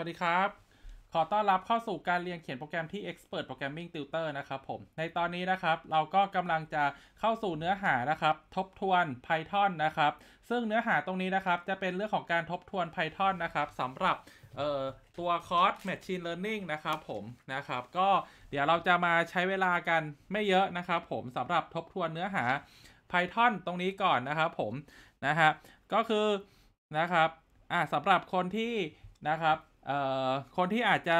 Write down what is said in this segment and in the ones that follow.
วัสดีครับ ขอต้อนรับเข้าสู่การเรียนเขียนโปรแกรมที่ Expert Programming Tutor นะครับผม ในตอนนี้นะครับเราก็กำลังจะเข้าสู่เนื้อหานะครับ ทบทวน Python นะครับ ซึ่งเนื้อหาตรงนี้นะครับจะเป็นเรื่องของการทบทวน Python นะครับสำหรับตัวคอร์ส Machine Learning นะครับผมนะครับ ก็เดี๋ยวเราจะมาใช้เวลากันไม่เยอะนะครับผมสำหรับทบทวนเนื้อหา Python ตรงนี้ก่อนนะครับผมนะฮะก็คือนะครับอ่าสำหรับคนที่นะครับคนที่อาจจะ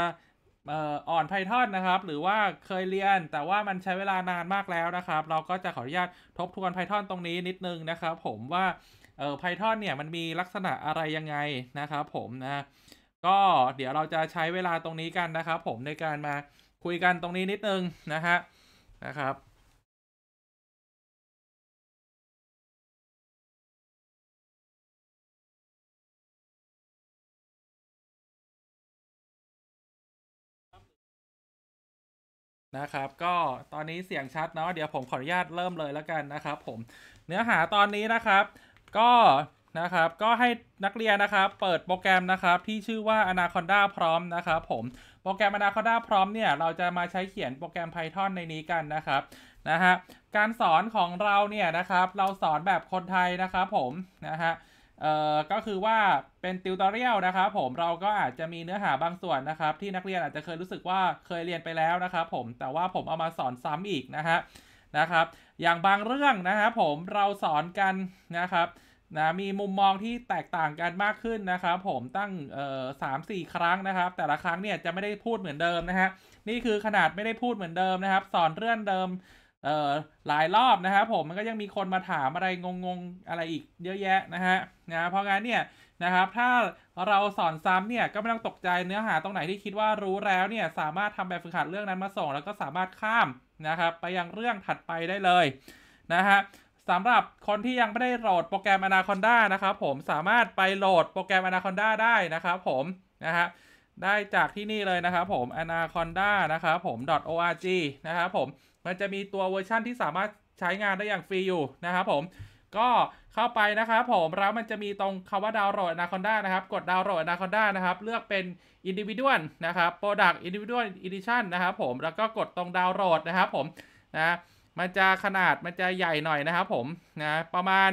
อ่อนไพทอนนะครับหรือว่าเคยเรียนแต่ว่ามันใช้เวลานานมากแล้วนะครับ เราก็จะขออนุญาตทบทวนไพทอนตรงนี้นิดนึงนะครับผมว่าเออไพทอนเนี่ยมันมีลักษณะอะไรยังไงนะครับผมนะก็เดี๋ยวเราจะใช้เวลาตรงนี้กันนะครับ ผมในการมาคุยกันตรงนี้นิดนึงนะฮะนะครับนะครับก็ตอนนี้เสียงชัดเนาะเดี๋ยวผมขออนุญาตเริ่มเลยแล้วกันนะครับผมเนื้อหาตอนนี้นะครับก็นะครับก็ให้นักเรียนนะครับ เปิดโปรแกรมนะครับที่ชื่อว่า Anaconda พร้อมนะครับผมโปรแกรม Anaconda พร้อมเนี่ยเราจะมาใช้เขียนโปรแกรม Python ในนี้กันนะครับนะฮะการสอนของเราเนี่ยนะครับ เราสอนแบบคนไทยนะครับ ผมนะฮะเอ่อก็คือว่าเป็นติวตอเรียลนะครับผมเราก็อาจจะมีเนื้อหาบางส่วนนะครับ ที่นักเรียนอาจจะเคยรู้สึกว่าเคยเรียนไปแล้วนะครับผมแต่ว่าผมเอามาสอนซ้ำอีกนะฮะนะครับอย่างบางเรื่องนะครับผมเราสอนกันนะครับนะมีมุมมองที่แตกต่างกันมากขึ้นนะครับผมตั้งเอ่อสามสี่ครั้งนะครับ แต่ละครั้งเนี่ยจะไม่ได้พูดเหมือนเดิมนะฮะนี่คือขนาดไม่ได้พูดเหมือนเดิมนะครับ สอนเรื่องเดิมเอ่อหลายรอบนะครับผมมันก็ยังมีคนมาถามอะไรงงๆอะไรอีกเยอะแยะนะฮะนะเพราะงั้นเนี่ยนะครับถ้าเราสอนซ้ำเนี่ยก็ไม่ต้องตกใจเนื้อหาตรงไหนที่คิดว่ารู้แล้วเนี่ยสามารถทำแบบฝึกหัดเรื่องนั้นมาส่งแล้วก็สามารถข้ามนะครับไปยังเรื่องถัดไปได้เลยนะฮะสำหรับคนที่ยังไม่ได้โหลดโปรแกรม Anaconda นะครับผมสามารถไปโหลดโปรแกรม Anaconda ได้นะครับผมนะฮะได้จากที่นี่เลยนะครับผม anaconda นะครับผม .org นะครับผมมันจะมีตัวเวอร์ชั่นที่สามารถใช้งานได้อย่างฟรีอยู่นะครับผมก็เข้าไปนะครับผมแล้วมันจะมีตรงคำว่าดาวโหลดนาคอนด้านะครับกดดาวโหลดนาคอนด้านะครับเลือกเป็น Individual นะครับ Product Individual Edition นะครับผมแล้วก็กดตรงดาวโหลดนะครับผมนะมันจะขนาดมันจะใหญ่หน่อยนะครับผมนะประมาณ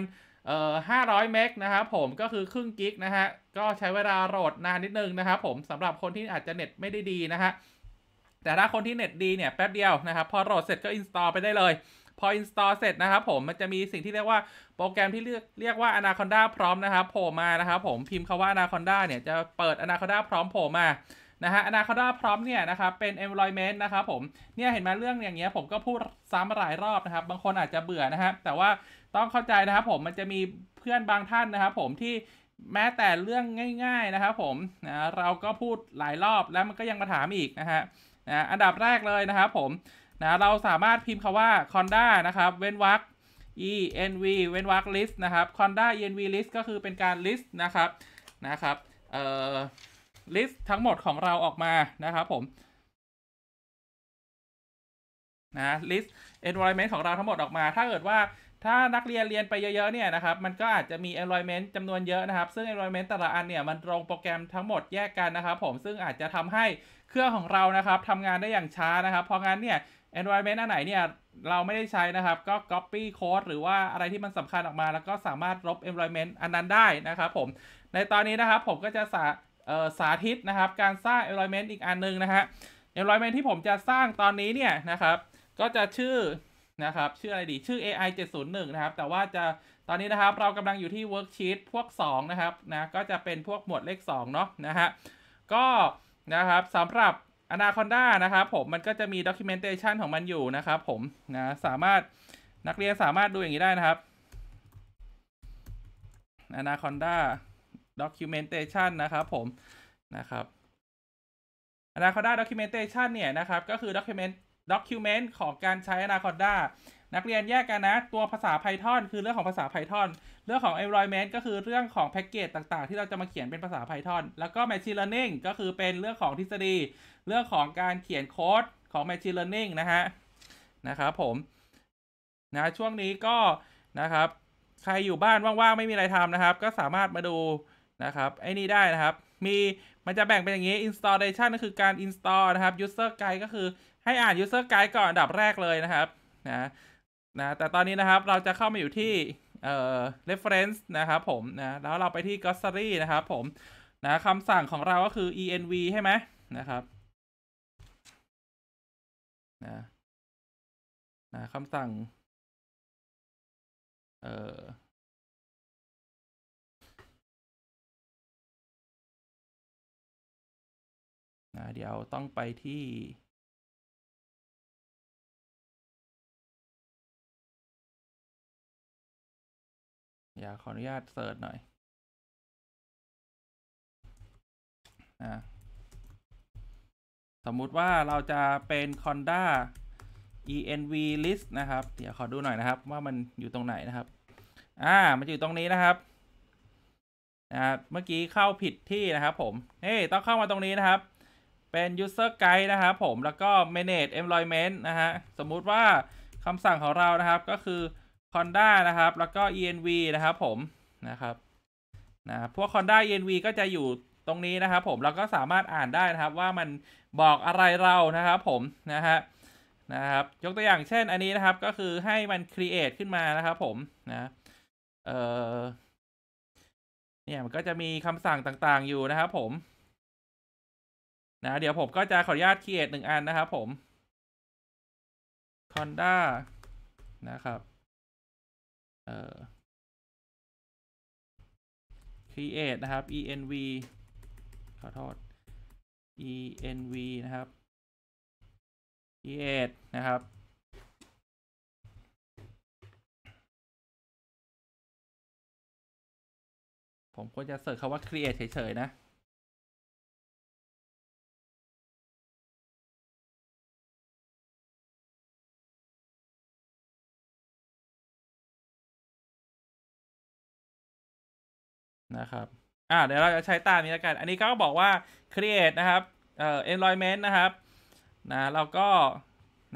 เอ่อ500เมกนะครับผมก็คือครึ่งกิกนะฮะก็ใช้เวลาโหลดนานนิดนึงนะครับผมสำหรับคนที่อาจจะเน็ตไม่ได้ดีนะฮะแต่ถ้าคนที่เน็ตดีเนี่ยแป๊บเดียวนะครับพอโหลดเสร็จก็อินสตอลไปได้เลยพออินสตอลเสร็จนะครับผมมันจะมีสิ่งที่เรียกว่าโปรแกรมที่เรียกเรียกว่า Anaconda พร้อมนะครับโผล่มานะครับผมพิมพ์คาว่า Anaconda เนี่ยจะเปิด Anaconda พร้อมโผล่มานะฮะอนาคาพร้อมเนี่ยนะครับเป็น employment นะครับผมเนี่ยเห็นมาเรื่องอย่างเงี้ยผมก็พูดซ้ำหลายรอบนะครับบางคนอาจจะเบื่อนะครับแต่ว่าต้องเข้าใจนะครับผมมันจะมีเพื่อนบางท่านนะครับผมที่แม้แต่เรื่องง่าย ๆนะครับผมนะเราก็พูดหลายรอบแล้วมันก็ยังมาถามอีกนะฮะนะอันดับแรกเลยนะครับผมนะเราสามารถพิมพ์คาว่า conda นะครับเว้นวรรค env เว้นวรรค list นะครับ conda env list ก็คือเป็นการ list นะครับ นะครับเอ่อ list ทั้งหมดของเราออกมา นะครับผมนะ list environment ของเราทั้งหมดออกมา ถ้าเกิดว่าถ้านักเรียนเรียนไปเยอะๆ เนี่ยนะครับ มันก็อาจจะมี environment จำนวนเยอะนะครับ ซึ่ง environment แต่ละอันเนี่ย มันลงโปรแกรมทั้งหมดแยกกันนะครับผม ซึ่งอาจจะทำให้เครื่องของเรานะครับทำงานได้อย่างช้านะครับ เพราะงั้นเนี่ย environment อันไหนเนี่ยเราไม่ได้ใช้นะครับ ก็ copy code หรือว่าอะไรที่มันสำคัญออกมา แล้วก็สามารถลบ environment อันนั้นได้นะครับผมในตอนนี้นะครับผมก็จะสาสาธิตนะครับการสร้าง environment อีกอันนึงนะฮะ environment ที่ผมจะสร้างตอนนี้เนี่ยนะครับก็จะชื่อนะครับชื่ออะไรดีชื่อ AI 701นะครับแต่ว่าจะตอนนี้นะครับเรากำลังอยู่ที่ worksheet พวก2นะครับนะก็จะเป็นพวกหมวดเลข2เนาะนะฮะก็นะครับสำหรับ Anaconda นะครับผมมันก็จะมี documentation ของมันอยู่นะครับ ผมนะสามารถนักเรียนสามารถดูอย่างนี้ได้นะครับ Anaconda documentation นะครับผมนะครับ Anaconda documentation เนี่ยนะครับก็คือ document document ของการใช้ Anaconda นักเรียนแยกกันนะ ตัวภาษา Python คือเรื่องของภาษา Python เรื่องของ environment ก็คือเรื่องของแพ็กเกจต่างๆ ที่เราจะมาเขียนเป็นภาษา Python แล้วก็ machine learning ก็คือเป็นเรื่องของทฤษฎีเรื่องของการเขียนโค้ดของ machine learning นะฮะนะครับผมนะช่วงนี้ก็นะครับใครอยู่บ้านว่างๆ ไม่มีอะไรทำนะครับ ก็สามารถมาดูนะครับไอ้นี่ได้นะครับ มีมันจะแบ่งเป็นอย่างนี้ installation ก็คือการ install นะครับ user guide ก็คือให้อ่าน user guide ก่อนอันดับแรกเลยนะครับนะนะแต่ตอนนี้นะครับเราจะเข้ามาอยู่ที่เอ่อเรฟเฟรนซ์นะครับผม นะ แล้วเราไปที่ก็อ s ซารีนะครับผม นะคำสั่งของเราก็คือ env ใช่ไหมนะครับนะนะคำสั่ง เอ่อนะเดี๋ยวต้องไปที่อยากขออนุญาตเสิร์ชหน่อยนะสมมุติว่าเราจะเป็น Conda env list นะครับ เดี๋ยวขอดูหน่อยนะครับ ว่ามันอยู่ตรงไหนนะครับ อ่า มันอยู่ตรงนี้นะครับนะบเมื่อกี้เข้าผิดที่นะครับผม เฮ้ต้องเข้ามาตรงนี้นะครับ เป็น user guide นะครับผม แล้วก็ manage employment นะฮะ สมมุติว่าคำสั่งของเรานะครับก็คืออนด้านะครับแล้วก็ ENV นะครับผมนะครับนะพวกค้าเอ็ ENV ก็จะอยู่ตรงนี้นะครับ ผมเราก็สามารถอ่านได้นะครับ ว่ามันบอกอะไรเรานะครับ ผมนะฮะนะครับยกตัวอย่างเช่นอันนี้นะครับ ก็คือให้มัน create ขึ้นมานะครับ ผมนะเออเนี่ยมันก็จะมีคำสั่งต่าง ๆอยู่นะครับ ผมนะเดี๋ยวผมก็จะ ขออนุญาต create หนึ่งอัน นะครับผม Conda นะครับเอ่อ create นะครับ env ขอโทษ env นะครับ create นะครับ ผมควรจะเสิร์ชคาว่า create เฉยๆ นะนะครับ อ่าเดี๋ยวเราจะใช้ตามนี้แล้วกัน อันนี้ก็บอกว่า create นะครับ เอ่อ e n r o n m e n t นะครับ นะเราก็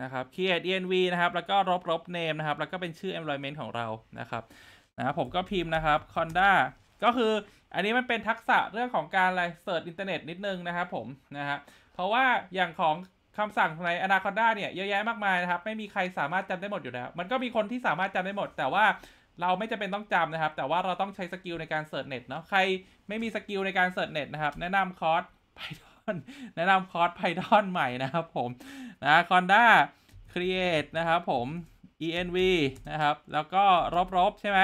นะครับ create env นะครับ แล้วก็ลบลบ name นะครับ แล้วก็เป็นชื่อ e n r o n m e n t ของเรา นะครับ นะ ผมก็พิมพ์นะครับ conda ก็คืออันนี้มันเป็นทักษะเรื่องของการอะไรเสิร์ชอินเทอร์เน็ตนิดนึงนะครับผม นะฮะเพราะว่าอย่างของคำสั่งใน Anaconda เนี่ยเยอะแยะมากมายนะครับ ไม่มีใครสามารถจำได้หมดอยู่แล้ว มันก็มีคนที่สามารถจำได้หมด แต่ว่าเราไม่จำเป็นต้องจำนะครับ แต่ว่าเราต้องใช้สกิลในการเสิร์ชเน็ตเนาะใครไม่มีสกิลในการเสิร์ชเน็ตนะครับแนะนำคอร์สไพทอนแนะนำคอร์สไพทอนใหม่นะครับผมนะคอนด้าครีเอทนะครับผม env นะครับแล้วก็ลบลบใช่ไหม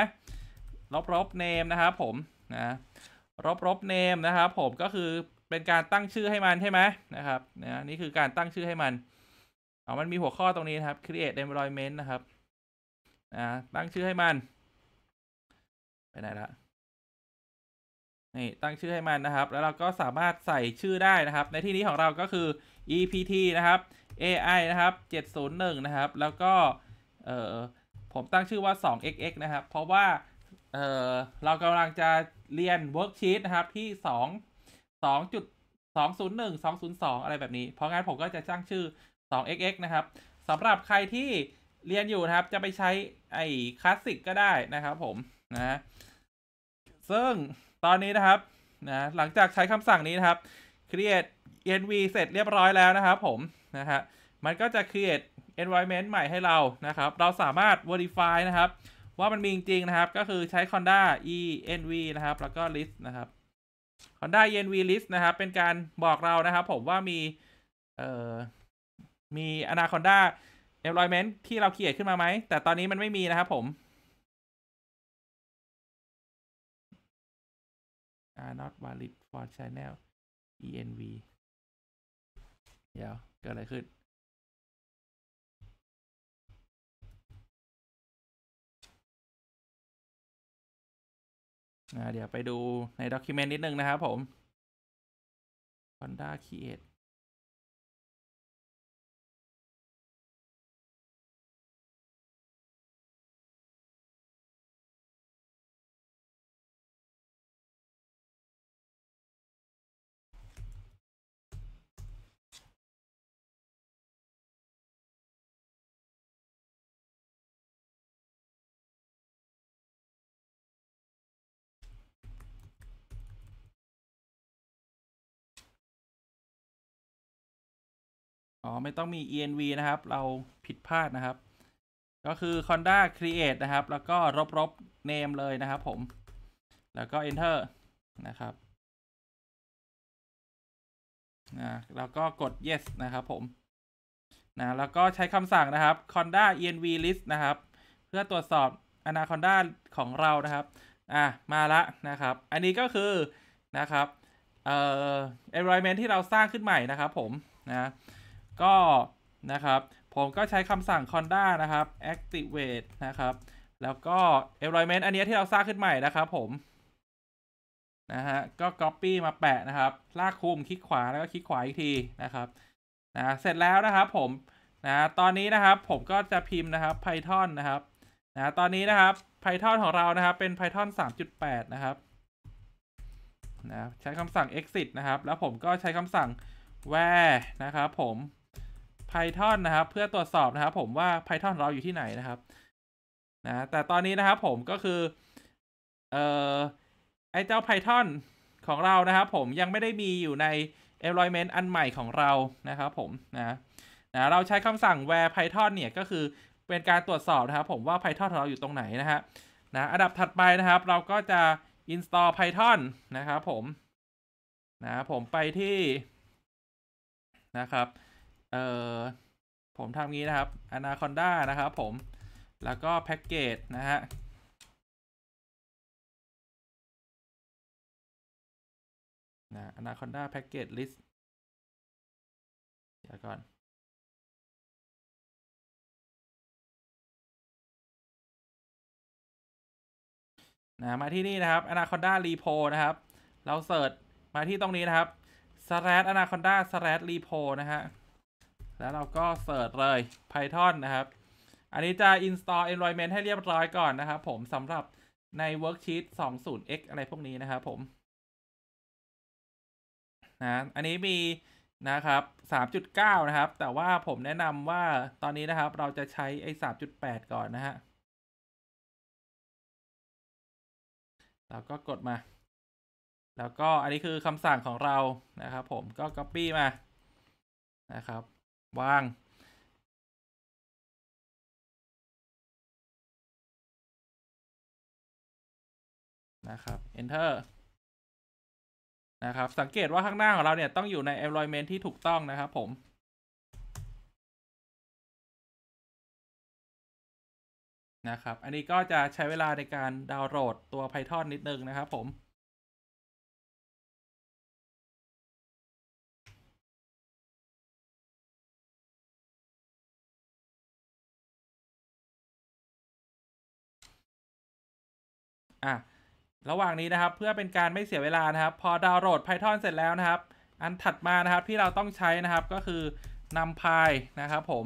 ลบลบเนมนะครับผมนะลบลบเนมนะครับผมก็คือเป็นการตั้งชื่อให้มันใช่ไหมนะครับนะนี่คือการตั้งชื่อให้มันเอามันมีหัวข้อตรงนี้นะครับ create environment นะครับนะตั้งชื่อให้มันไหนละนี่ตั้งชื่อให้มันนะครับ แล้วเราก็สามารถใส่ชื่อได้นะครับ ในที่นี้ของเราก็คือ EPT นะครับ AI นะครับ701 นะครับ แล้วก็เออผมตั้งชื่อว่า 2XX นะครับ เพราะว่า เออเรากำลังจะเรียนเวิร์กชีตนะครับ ที่2 2 201 202อะไรแบบนี้ เพราะงั้นผมก็จะตั้งชื่อ 2XX นะครับสำหรับใครที่เรียนอยู่นะครับ จะไปใช้ไอ้คลาสสิกก็ได้นะครับผมนะซึ่งตอนนี้นะครับนะหลังจากใช้คำสั่งนี้นะครับ create env เสร็จเรียบร้อยแล้วนะครับ ผมนะฮะมันก็จะ create environment ใหม่ให้เรานะครับเราสามารถ verify นะครับ ว่ามันมีจริงนะครับก็คือใช้ conda env นะครับ แล้วก็ list นะครับ conda env list นะครับ เป็นการบอกเรานะครับผมว่ามีเอ่อมี anaconda environment ที่เราเขียนขึ้นมาไหมแต่ตอนนี้มันไม่มีนะครับ ผม are not valid for channel env เดี๋ยวเกิดอะไรขึ้น เดี๋ยวไปดูในด็อกิเมนต์นิดนึงนะครับผม Honda Create อ๋อ ไม่ต้องมี env นะครับเราผิดพลาดนะครับ ก็คือ conda create นะครับ แล้วก็ลบลบ name เลยนะครับผมแล้วก็ enter นะครับนะแล้วก็กด yes นะครับผมนะแล้วก็ใช้คำสั่งนะครับ conda env list นะครับ เพื่อตรวจสอบ anaconda ของเรานะครับอ่ะมาละนะครับ อันนี้ก็คือนะครับเอ่อ environment ที่เราสร้างขึ้นใหม่นะครับ ผมนะก็นะครับผมก็ใช้คำสั่ง conda นะครับ activate นะครับแล้วก็ environment อันนี้ที่เราสร้างขึ้นใหม่นะครับ ผมนะฮะก็ copy มาแปะนะครับลากคุมคลิกขวาแล้วก็คลิกขวาอีกทีนะครับนะเสร็จแล้วนะครับผมนะตอนนี้นะครับ ผมก็จะพิมพ์นะครับ Python นะครับนะตอนนี้นะครับ Python ของเรานะครับ เป็น Python 3.8 นะครับนะใช้คำสั่ง exit นะครับ แล้วผมก็ใช้คำสั่ง where นะครับ ผม Python นะครับ เพื่อตรวจสอบนะครับ ผมว่า Python เราอยู่ที่ไหนนะครับนะแต่ตอนนี้นะครับ ผมก็คือเอ่อไอเจ้า Python ของเรานะครับผมยังไม่ได้มีอยู่ใน e อ p l o y m e n t อันใหม่ของเรานะครับ ผมนะนะเราใช้คำสั่ง where Python เนี่ยก็คือเป็นการตรวจสอบนะครับ ผมว่า Python ของเราอยู่ตรงไหนนะฮะนะอันดับถัดไปนะครับ เราก็จะ install Python นะครับผม นะ ผมไปที่นะครับเอ่อผมทำงี้นะครับ Anaconda นะครับ ผม แล้วก็แพ็กเกจนะฮะ นะ Anaconda Package List เดี๋ยวก่อน นะ มาที่นี่นะครับ Anaconda Repo นะครับ เราเสิร์ชมาที่ตรงนี้นะครับ slash Anaconda slash Repo นะฮะแล้วเราก็เสิร์ชเลย Python นะครับ อันนี้จะ install environment ให้เรียบร้อยก่อนนะครับ ผมสำหรับใน worksheet 20x อะไรพวกนี้นะครับ ผมนะอันนี้มีนะครับ 3.9 นะครับ แต่ว่าผมแนะนำว่าตอนนี้นะครับ เราจะใช้ไอ้ 3.8 ก่อนนะฮะ แล้วก็กดมา แล้วก็อันนี้คือคำสั่งของเรานะครับผมก็ copy มานะครับวาง นะครับ enter นะครับสังเกตว่าข้างหน้าของเราเนี่ยต้องอยู่ใน environment ที่ถูกต้องนะครับผม นะครับอันนี้ก็จะใช้เวลาในการดาวน์โหลดตัว Python นิดนึงนะครับผม่ะระหว่างนี้นะครับ เพื่อเป็นการไม่เสียเวลานะครับ พอดาวน์โหลด Python เสร็จแล้วนะครับ อันถัดมานะครับ ที่เราต้องใช้นะครับก็คือนำพายนะครับผม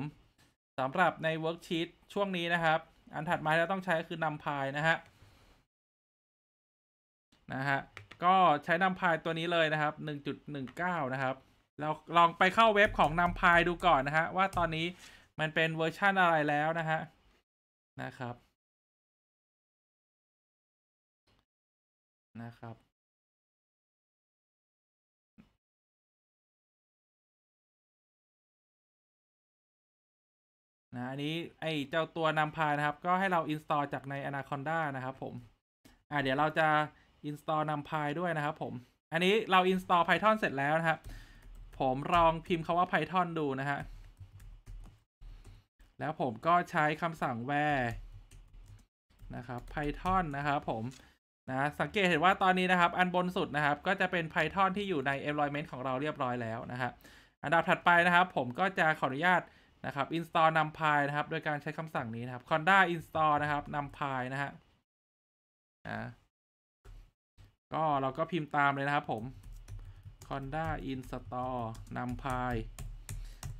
สำหรับในเวิร์กชีตช่วงนี้นะครับ อันถัดมาที่เราต้องใช้คือนำพายนะฮะนะฮะก็ใช้นำพายตัวนี้เลยนะครับ 1.19นะครับ เราลองไปเข้าเว็บของนำพายดูก่อนนะฮะว่าตอนนี้มันเป็นเวอร์ชั่นอะไรแล้วนะฮะนะครับนะครับนะอันนี้ไอเจ้าตัวนำพานะครับ ก็ให้เราอิน t a l l จากใน Anaconda นะครับผมอ่าเดี๋ยวเราจะอิน t a l l นำพายด้วยนะครับผม อันนี้เราอิน t a l l Python เสร็จแล้วนะครับ ผมลองพิมพ์คาว่า Python ดูนะฮะแล้วผมก็ใช้คำสั่ง where นะครับ Python นะครับผมนะสังเกตเห็นว่าตอนนี้นะครับ อันบนสุดนะครับก็จะเป็น Python ที่อยู่ใน environment ของเราเรียบร้อยแล้วนะฮะอันดับถัดไปนะครับผมก็จะขออนุญาตนะครับ install numpy นะครับ โดยการใช้คำสั่งนี้นะครับ conda install นะครับ numpy นะฮะนะก็เราก็พิมพ์ตามเลยนะครับผม conda install numpy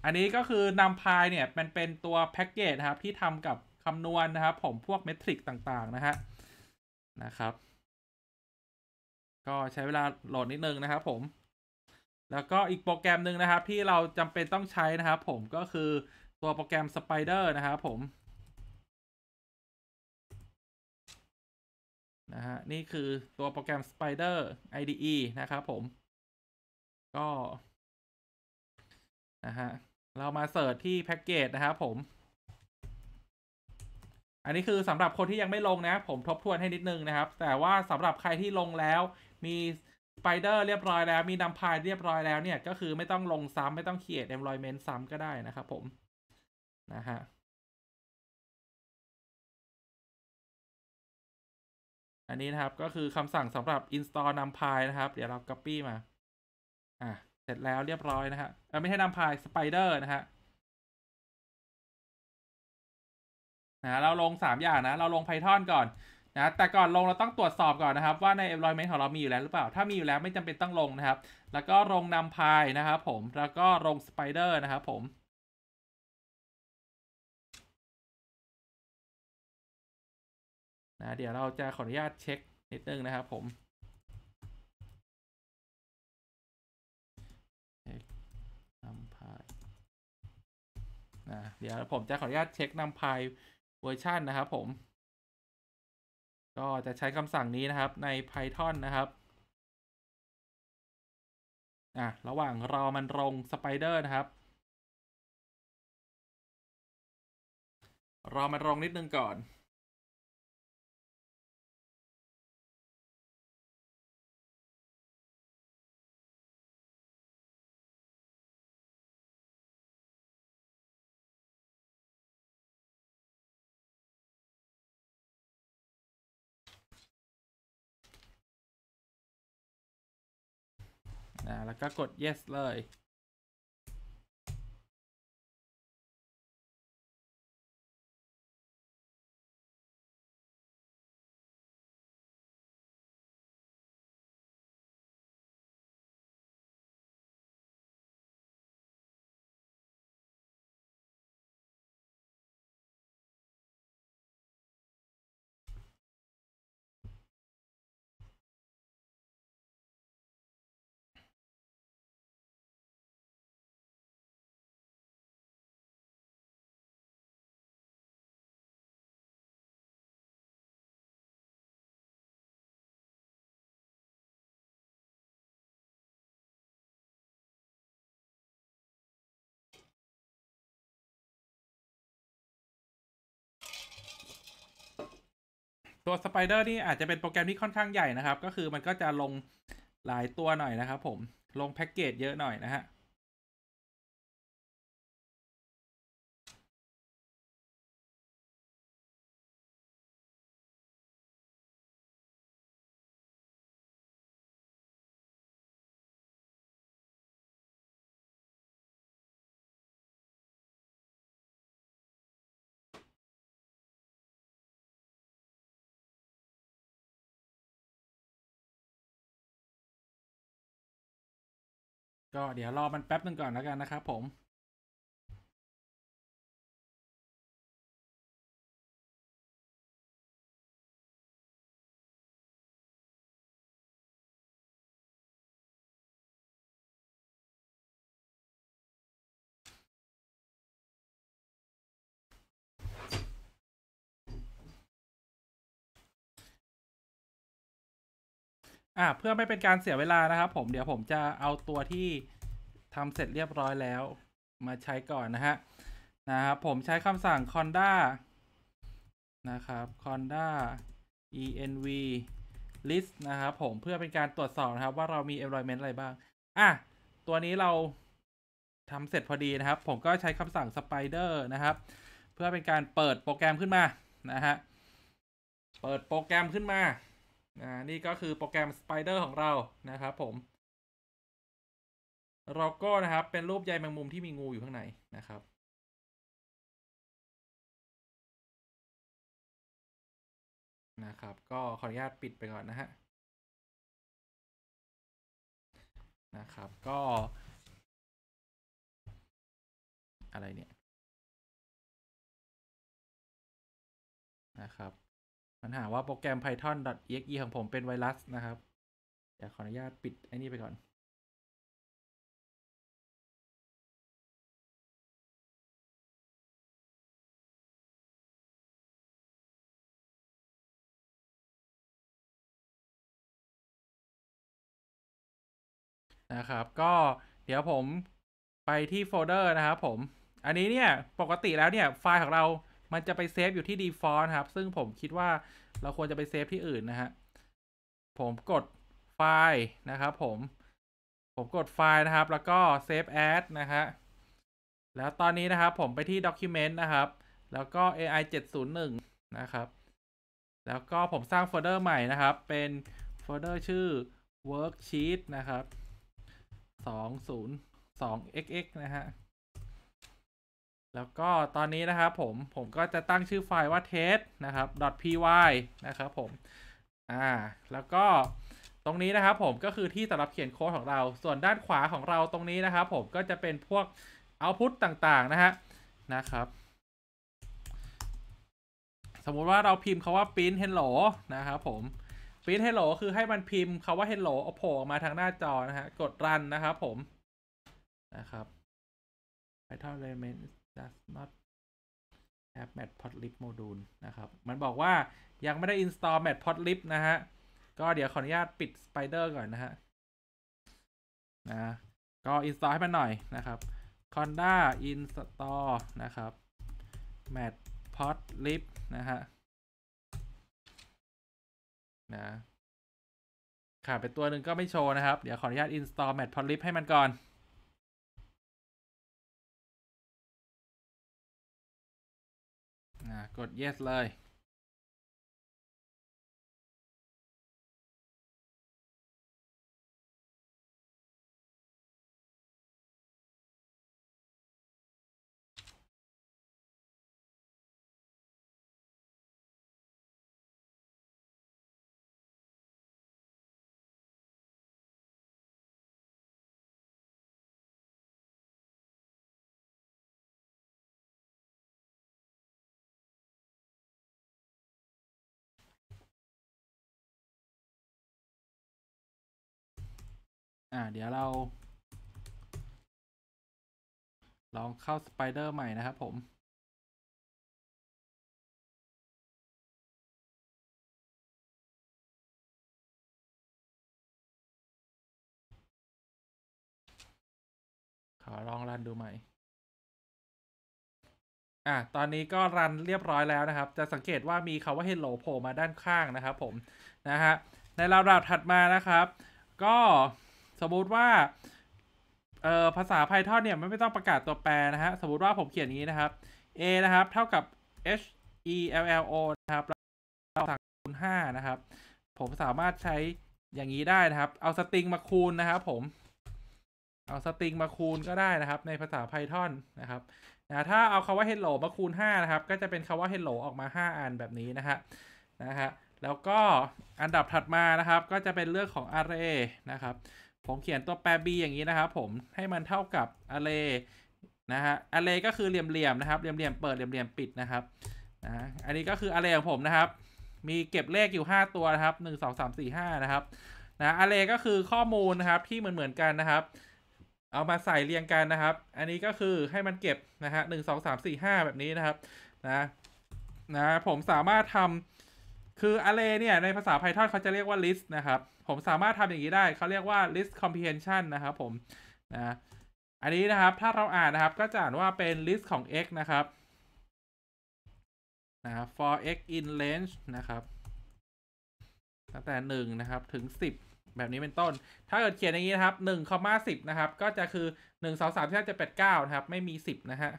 อันนี้ก็คือ numpy เนี่ยมันเป็นตัวแพ็กเกจนะครับ ที่ทำกับคำนวณนนะครับผมพวกเมทริกต่างๆนะฮะนะครับก็ใช้เวลาโหลดนิดนึง นะครับผม แล้วก็อีกโปรแกรมหนึ่งนะครับ ที่เราจำเป็นต้องใช้นะครับผมก็คือตัวโปรแกรม Spider นะครับผม นะฮะนี่คือตัวโปรแกรม Spider IDE นะครับ ผม ก็นะฮะเรามาเสิร์ชที่แพ็กเกจนะครับผม อันนี้คือสำหรับคนที่ยังไม่ลงนะผม ทบทวนให้นิดนึงนะครับ แต่ว่าสำหรับใครที่ลงแล้วมีสไปเดอร์เรียบร้อยแล้วมีนำมพายเรียบร้อยแล้วเนี่ยก็คือไม่ต้องลงซ้ำไม่ต้องเขียดเอ็มลอยเมนซ้ำก็ได้นะครับผมนะฮะ อันนี้นะครับก็คือคำสั่งสำหรับ install numpy นะครับ เดี๋ยวเรา copy มาอ่ะเสร็จแล้วเรียบร้อยนะฮะเออไม่ใช่ numpy spider นะฮะนะเราลงสามอย่างนะ เราลง Python ก่อนนะแต่ก่อนลงเราต้องตรวจสอบก่อนนะครับ ว่าใน employment ของเรา มีอยู่แล้วหรือเปล่า ถ้ามีอยู่แล้วไม่จำเป็นต้องลงนะครับ แล้วก็ลงนำพายนะครับผมแล้วก็ลงสไปเดอร์นะครับผมนะเดี๋ยวเราจะขออนุญาตเช็คนิดนึงนะครับผมนำพายนะเดี๋ยวผมจะขออนุญาตเช็คนำพายเวอร์ชันนะครับผมก็จะใช้คำสั่งนี้นะครับใน Python นะครับ อ่ะระหว่างรอมันลงสไปเดอร์นะครับ รอมันลงนิดนึงก่อนแล้วก็กด yes เลยตัวสไปเดอร์นี่อาจจะเป็นโปรแกรม ที่ค่อนข้างใหญ่นะครับ ก็คือมันก็จะลงหลายตัวหน่อยนะครับผม ลงแพ็กเกจเยอะหน่อยนะฮะก็เดี๋ยวรอมันแป๊บนึงก่อนแล้วกันนะครับผมอ่ะเพื่อไม่ เป็นการเสียเวลานะครับ ผมเดี๋ยวผมจะเอาตัวที่ทำเสร็จเรียบร้อยแล้วมาใช้ก่อน นะฮะนะครับผมใช้คำสั่ง conda นะครับ conda env list นะครับผมเพื่อเป็นการตรวจสอบนะครับว่าเรามี environment อะไรบ้างอ่ะตัวนี้เราทำเสร็จพอดีนะครับ ผมก็ใช้คำสั่ง spider นะครับ เพื่อเป็นการเปิดโปรแกรมขึ้นมานะฮะเปิดโปรแกรมขึ้นมานะนี่ ก็คือโปรแกรม Spider ของเรานะ ครับ ผม เราก็นะครับ เป็นรูปใยแมงมุมที่มีงูอยู่ ข้าง ใน นะครับ นะครับ ก็ขออนุญาตปิดไปก่อนนะฮะนะครับก็ อะไรเนี่ย นะครับมันหาว่าโปรแกรม python.exe ของผมเป็นไวรัสนะครับ เดี๋ยวขออนุญาตปิดไอ้นี่ไปก่อน นะครับ ก็เดี๋ยวผมไปที่โฟลเดอร์นะครับผม อันนี้เนี่ยปกติแล้วเนี่ยไฟล์ของเรามันจะไปเซฟอยู่ที่ default ครับ ซึ่งผมคิดว่าเราควรจะไป เซฟ ที่อื่นนะฮะ ผมกดไฟล์นะครับ ผม ผมกดไฟล์นะครับ แล้วก็ save as นะฮะ แล้วตอนนี้นะครับ ผมไปที่ document นะครับ แล้วก็ ai 701นะครับ แล้วก็ผมสร้างโฟลเดอร์ใหม่นะครับ เป็นโฟลเดอร์ชื่อ worksheet นะครับ202 xx นะฮะแล้วก็ตอนนี้นะครับผมผมก็จะตั้งชื่อไฟล์ว่า test นะครับ .py นะครับผม อ่า แล้วก็ตรงนี้นะครับ ผมก็คือที่สำหรับเขียนโค้ดของเรา ส่วนด้านขวาของเราตรงนี้นะครับ ผมก็จะเป็นพวกเอาพุตต่างๆนะฮะ นะครับ สมมุติว่าเราพิมพ์คาว่า print hello นะครับผม print hello คือให้มันพิมพ์คาว่า hello โผล่มาทางหน้าจอนะฮะ กด run นะครับผม นะครับ Python element does not have matplotlib module นะครับ มันบอกว่ายังไม่ได้ install matplotlib นะฮะก็เดี๋ยว ขออนุญาตปิด spider ก่อนนะฮะนะก็ install ให้มันหน่อยนะครับ conda install นะครับ matplotlib นะฮะนะค่ะเป็นตัวหนึ่งก็ ไม่ โชว์นะครับ เดี๋ยวขออนุญาต install matplotlib ให้มันก่อนกด yes เลยอ่า เดี๋ยวเรา ลองเข้าสไปเดอร์ใหม่ นะครับผม ขอลองรันดู ใหม่ อ่าตอนนี้ก็รันเรียบร้อยแล้วนะครับ จะสังเกตว่ามีคาว่า hello โผล่มาด้านข้างนะครับ ผม นะฮะในรำดับถัดมานะครับ ก็สมมุติว่าเอ่อภาษา Python เนี่ยไม่ต้องประกาศตัวแปรนะฮะ สมมติว่าผมเขียนนี้นะครับ a นะครับเท่ากับ h e l l o นะครับเราสั่งคูณ5นะครับ ผมสามารถใช้อย่างนี้ได้นะครับ เอาสตริงมาคูณนะครับผมเอาสตริงมาคูณก็ได้นะครับ ในภาษา Python นะครับนะถ้าเอาคาว่า hello มาคูณ5นะครับก็จะเป็นคาว่า hello ออกมา 5อันแบบนี้นะฮะนะฮะแล้วก็อันดับถัดมานะครับ ก็จะเป็นเรื่องของ array นะครับผมเขียนตัวแปร b อย่างนี้นะครับผมให้มันเท่ากับ array นะฮะ array ก็คือเหลี่ยมๆนะครับเหลี่ยมๆ เปิดเหลี่ยมๆปิดนะครับนะอันนี้ก็คือ array ของผมนะครับ มีเก็บเลขอยู่5 ตัวนะครับ 1 2 3 4 5นะครับนะอะรเรก็คือข้อมูลนะครับที่เหมือนเหมือนกันนะครับ เอามาใส่เรียงกันนะครับ อันนี้ก็คือให้มันเก็บนะฮะหนึ่งสองสามสี่ห้าแบบนี้นะครับนะนะผมสามารถทำคืออะรเรเนี่ยในภาษา Python เขาจะเรียกว่า list นะครับผมสามารถทำอย่างนี้ได้เขาเรียกว่า list comprehension นะครับผมนะอันนี้นะครับ ถ้าเราอ่านนะครับ ก็จะอ่านว่าเป็น list ของ x นะครับ นะ for x in range นะครับตั้งแต่1นะครับถึง10แบบนี้เป็นต้น ถ้าเกิดเขียนอย่างนี้นะครับ1คอมมา10 นะครับ ก็จะคือ1 2 3 4 5 7 8 9นะครับ ไม่มี 10 นะฮะ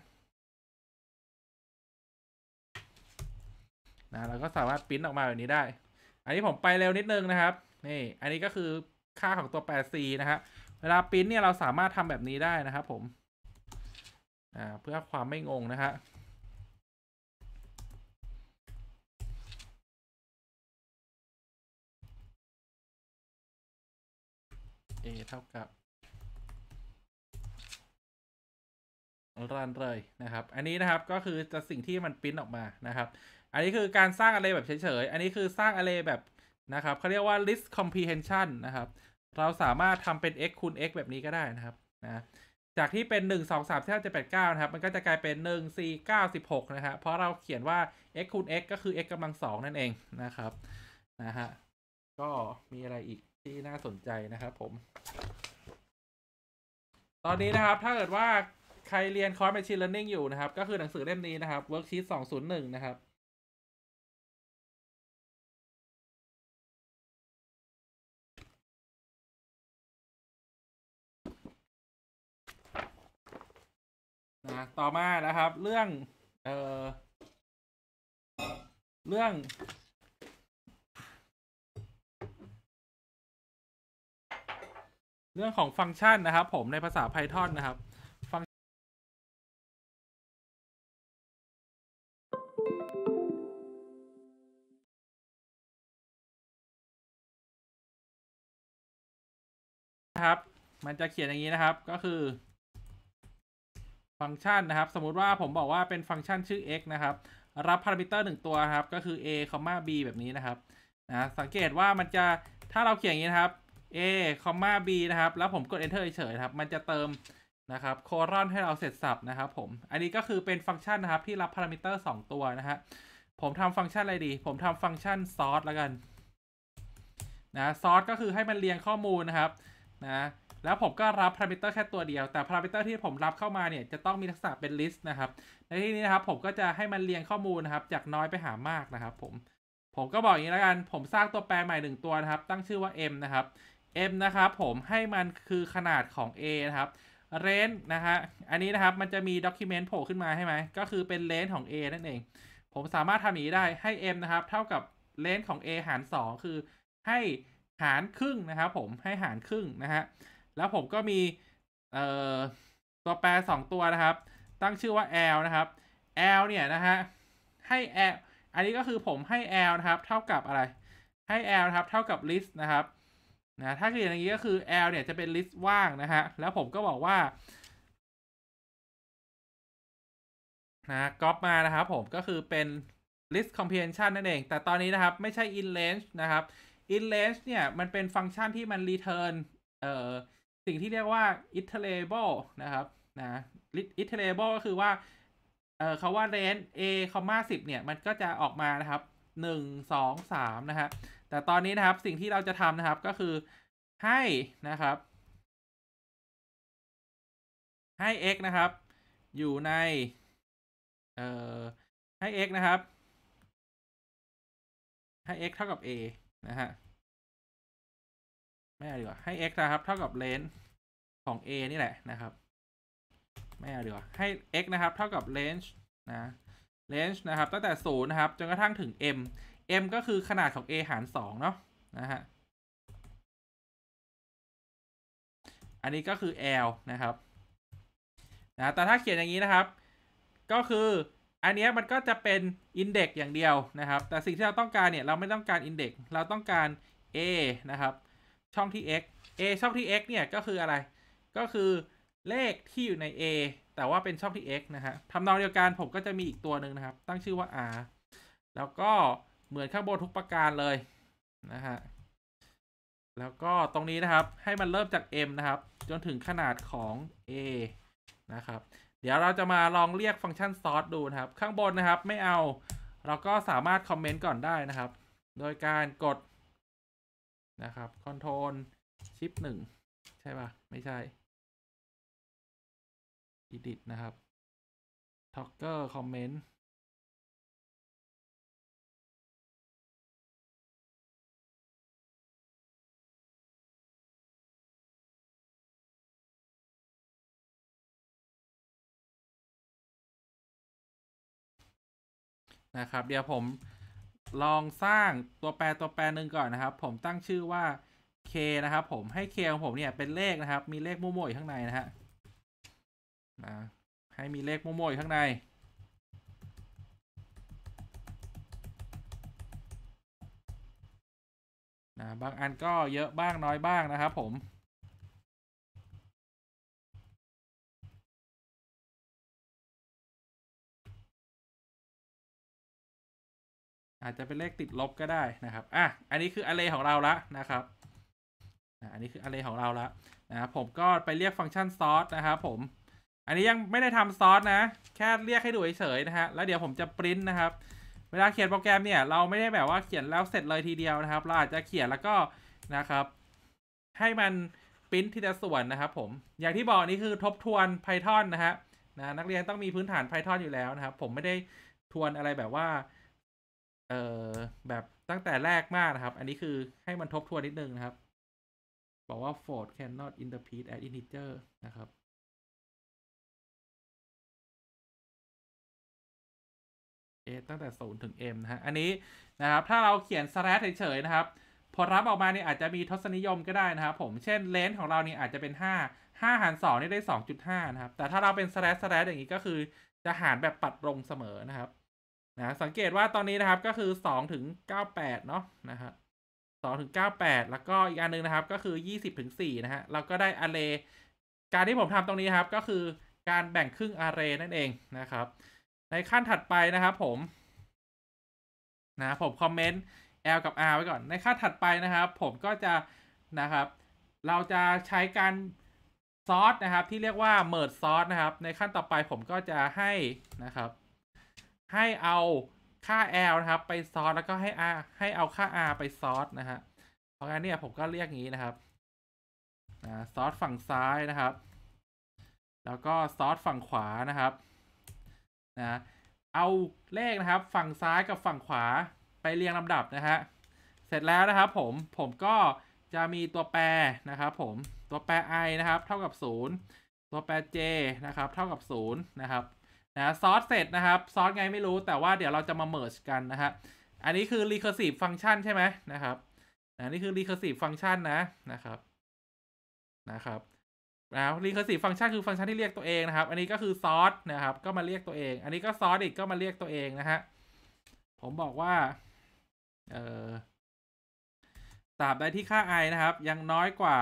นะเราก็สามารถพิมพ์ออกมาแบบนี้ได้ อันนี้ผมไปเร็วนิดนึงนะครับนี่อันนี้ก็คือค่าของตัวแปร c นะครับเวลาพิมพ์เนี่ย เราสามารถทำแบบนี้ได้นะครับผม อ่า เพื่อความไม่งงนะฮะเอเท่ากับรันเลยนะครับ อันนี้นะครับก็คือจะสิ่งที่มันปิ้นออกมานะครับ อันนี้คือการสร้างอะไรแบบ เฉยๆอันนี้คือสร้างอะไรแบบนะครับเขาเรียกว่า list comprehension นะครับ เราสามารถทำเป็น x คูณ x แบบนี้ก็ได้นะครับนะจากที่เป็น1 2 3 4 5 7 8 9 นะครับ มันก็จะกลายเป็น1 4 9 16นะครับ เพราะเราเขียนว่า x คูณ x ก็คือ x กำลัง2นั่นเองนะครับนะฮะก็มีอะไรอีกที่น่าสนใจนะครับผม ตอนนี้นะครับ ถ้าเกิดว่าใครเรียนคอร์ส Machine Learning อยู่นะครับ ก็คือหนังสือเล่มนี้นะครับ Worksheet 201นะครับะต่อมานะครับเรื่องเออเรื่อง เรื่องของฟังก์ชันนะครับ ผมในภาษา Python นะครับนะครับ มันจะเขียนอย่างนี้นะครับก็คือฟังก์ชันนะครับสมมุติว่าผมบอกว่าเป็นฟังก์ชันชื่อ x นะครับรับพารามิเตอร์ 1 ตัวครับ ก็คือ a b แบบนี้นะครับนะสังเกตว่ามันจะถ้าเราเขียนอย่างนี้นะครับ a b นะครับ แล้วผมกด enter เฉยๆครับมันจะเติมนะครับ โคลอนให้เราเสร็จสับนะครับผมอันนี้ก็คือเป็นฟังก์ชันนะครับที่รับพารามิเตอร์ 2 ตัวนะฮะผมทำฟังก์ชันอะไรดี ผมทำฟังก์ชันซอสแล้วกันนะซอสก็คือให้มันเรียงข้อมูลนะครับนะแล้วผมก็รับพารามิเตอร์แค่ตัวเดียวแต่พารามิเตอร์ที่ผมรับเข้ามาเนี่ยจะต้องมีลักษณะเป็นลิสต์นะครับในที่นี้นะครับ ผมก็จะให้มันเรียงข้อมูลนะครับ จากน้อยไปหามากนะครับ ผมผมก็บอกอย่างนี้แล้วกัน ผมสร้างตัวแปรใหม่1ตัวนะครับ ตั้งชื่อว่า m นะครับ m นะครับ ผมให้มันคือขนาดของ a นะครับเรนนะฮะอันนี้นะครับมันจะมีด็อกิเมนต์โผล่ขึ้นมาใช่ไหมก็คือเป็นเลนของ a นั่นเอง ผมสามารถทำอย่างนี้ได้ให้ m นะครับ เท่ากับเลนของ a หาร 2 คือ ให้หารครึ่งนะครับ ผมให้หารครึ่งนะฮะแล้วผมก็มีเอ่อตัวแปร2ตัวนะครับ ตั้งชื่อว่า L นะครับ L เนี่ยนะฮะให้ L อันนี้ก็คือผมให้ L นะครับ เท่ากับอะไร ให้ L นะครับเท่ากับ list นะครับ นะ ถ้าเกิดอย่างนี้ก็คือ L เนี่ยจะเป็น list ว่างนะฮะ แล้วผมก็บอกว่า นะ ก๊อปมานะครับผมก็คือเป็น list comprehension นั่นเอง แต่ตอนนี้นะครับ ไม่ใช่ in range นะครับ in range เนี่ยมันเป็นฟังก์ชันที่มัน return เอ่อสิ่งที่เรียกว่า iterable นะครับนะ iterable ก็คือว่าเขาว่า range a สิบเนี่ย มันก็จะออกมานะครับหนึ่งสอสามนะฮะแต่ตอนนี้นะครับสิ่งที่เราจะทำนะครับก็คือให้นะครับ ให้ x นะครับ อยู่ใน เอ่อให้ x นะครับ ให้ x เท่ากับ a นะฮะไม่เอาดีกว่าให้ x นะครับ เท่ากับเลนส์ของ a นี่แหละนะครับ ไม่เอาดีกว่าให้ x นะครับ เท่ากับเลนส์นะเลนส์นะครับตั้งแต่ศูนย์นะครับ จนกระทั่งถึง m m ก็คือขนาดของ a หาร2เนาะนะฮะ อันนี้ก็คือ L นะครับ นะแต่ถ้าเขียนอย่างนี้นะครับ ก็คืออันนี้มันก็จะเป็นอิด็ก e ์อย่างเดียวนะครับ แต่สิ่งที่เราต้องการเนี่ย เราไม่ต้องการอิด็ก e ์เราต้องการ A นะครับช่อง ที่ x a ช่อง ที่ x เนี่ยก็คืออะไร ก็คือเลขที่อยู่ใน a แต่ว่าเป็นช่องที่ x นะฮะ ทำนองเดียวกันผมก็จะมีอีกตัวหนึ่งนะครับ ตั้งชื่อว่า r แล้วก็เหมือนข้างบนทุกประการเลยนะฮะ แล้วก็ตรงนี้นะครับให้มันเริ่มจาก m นะครับ จนถึงขนาดของ a นะครับ เดี๋ยวเราจะมาลองเรียกฟังก์ชันซอสดูนะครับ ข้างบนนะครับไม่เอา เราก็สามารถคอมเมนต์ก่อนได้นะครับ โดยการกดนะครับ คอนโทรล ชิปหนึ่งใช่ปะไม่ใช่ edit นะครับ t o g g ์ค comment นะครับเดี๋ยวผมลองสร้างตัวแปรตัวแปรหนึ่งก่อนนะครับ ผมตั้งชื่อว่า k นะครับผมให้ k ของผมเนี่ยเป็นเลขนะครับ มีเลขมั่วๆอยู่ ข้างในนะฮะนะให้มีเลขมั่วๆอยู่ข้างในนะบางอันก็เยอะบ้างน้อยบ้างนะครับผมอาจจะเป็นเลขติดลบก็ได้นะครับ อ่ะ อันนี้คืออ r r a y ของเราละนะครับ อันนี้คืออ r r a y ของเราละนะผมก็ไปเรียกฟังก์ชัน sort นะครับผม อันนี้ยังไม่ได้ทำ sort นะ แค่เรียกให้ดูเฉยๆนะฮะ แล้วเดี๋ยวผมจะปริ้นนะครับ เวลาเขียนโปรแกรมเนี่ย เราไม่ได้แบบว่าเขียนแล้วเสร็จเลยทีเดียวนะครับ เราอาจจะเขียนแล้วก็นะครับ ให้มันปริ้นทีละส่วนนะครับผม อย่างที่บอกนี่คือทบทวน Python นะฮะนะนักเรียนต้องมีพื้นฐาน Python อยู่แล้วนะครับ ผมไม่ได้ทวนอะไรแบบว่าเอ่อแบบตั้งแต่แรกมากนะครับ อันนี้คือให้มันทบทวนนิดนึงนะครับ บอกว่า Ford cannot interpret as integer นะครับ เอตั้งแต่0ถึง m นะฮะ อันนี้นะครับ ถ้าเราเขียน slash เฉยๆ นะครับ พอรับออกมาเนี่ยอาจจะมีทศนิยมก็ได้นะครับ ผม เช่นเลนส์ของเราเนี่ยอาจจะเป็น 5 5หาร2นี่ได้ 2.5 นะครับ แต่ถ้าเราเป็น slash slash อย่างนี้ก็คือจะหารแบบปัดลงเสมอนะครับนะสังเกตว่าตอนนี้นะครับก็คือสองถึงเก้าแปดเนาะนะครับสองถึงเก้าแปดแล้วก็อีกอันหนึ่งนะครับ ก็คือยี่สิบถึงสี่นะฮะเราก็ได้อาร์เรการที่ผมทำตรงนี้ครับ ก็คือการแบ่งครึ่งอาร์เรนั่นเองนะครับ ในขั้นถัดไปนะครับ ผม นะผมคอมเมนต์ L กับ R ไว้ก่อนในขั้นถัดไปนะครับ ผมก็จะนะครับ เราจะใช้การซอสนะครับ ที่เรียกว่าเมิร์ดซอสนะครับ ในขั้นต่อไปผมก็จะให้นะครับให้เอาค่า L นะครับ ไปซอสแล้วก็ให้ R ให้เอาค่า R ไปซอสนะฮะ เพราะงั้นเนี่ยผมก็เรียกงี้นะครับนะซอสฝั่งซ้ายนะครับ แล้วก็ซอสฝั่งขวานะครับ นะ เอาเลขนะครับ ฝั่งซ้ายกับฝั่งขวาไปเรียงลำดับนะฮะ เสร็จแล้วนะครับผม ผมก็จะมีตัวแปรนะครับ ผม ตัวแปร i นะครับเท่ากับ 0 ตัวแปร j นะครับ เท่ากับ 0 นะครับนะซอสเสร็จนะครับซอสไงไม่รู้แต่ว่าเดี๋ยวเราจะมาเมิร์จกันนะครับอันนี้คือ recursive function ใช่ไหมนะครับอันนี้คือ recursive function นะนะครับ นะครับนะรีเคอร์ซีฟฟัง t i ชันคือฟังก์ชันที่เรียกตัวเองนะครับ อันนี้ก็คือซอสนะครับ ก็มาเรียกตัวเอง อันนี้ก็ซอสอีกก็มาเรียกตัวเองนะฮะผมบอกว่า เออตราบใดที่ค่า i นะครับ ยังน้อยกว่า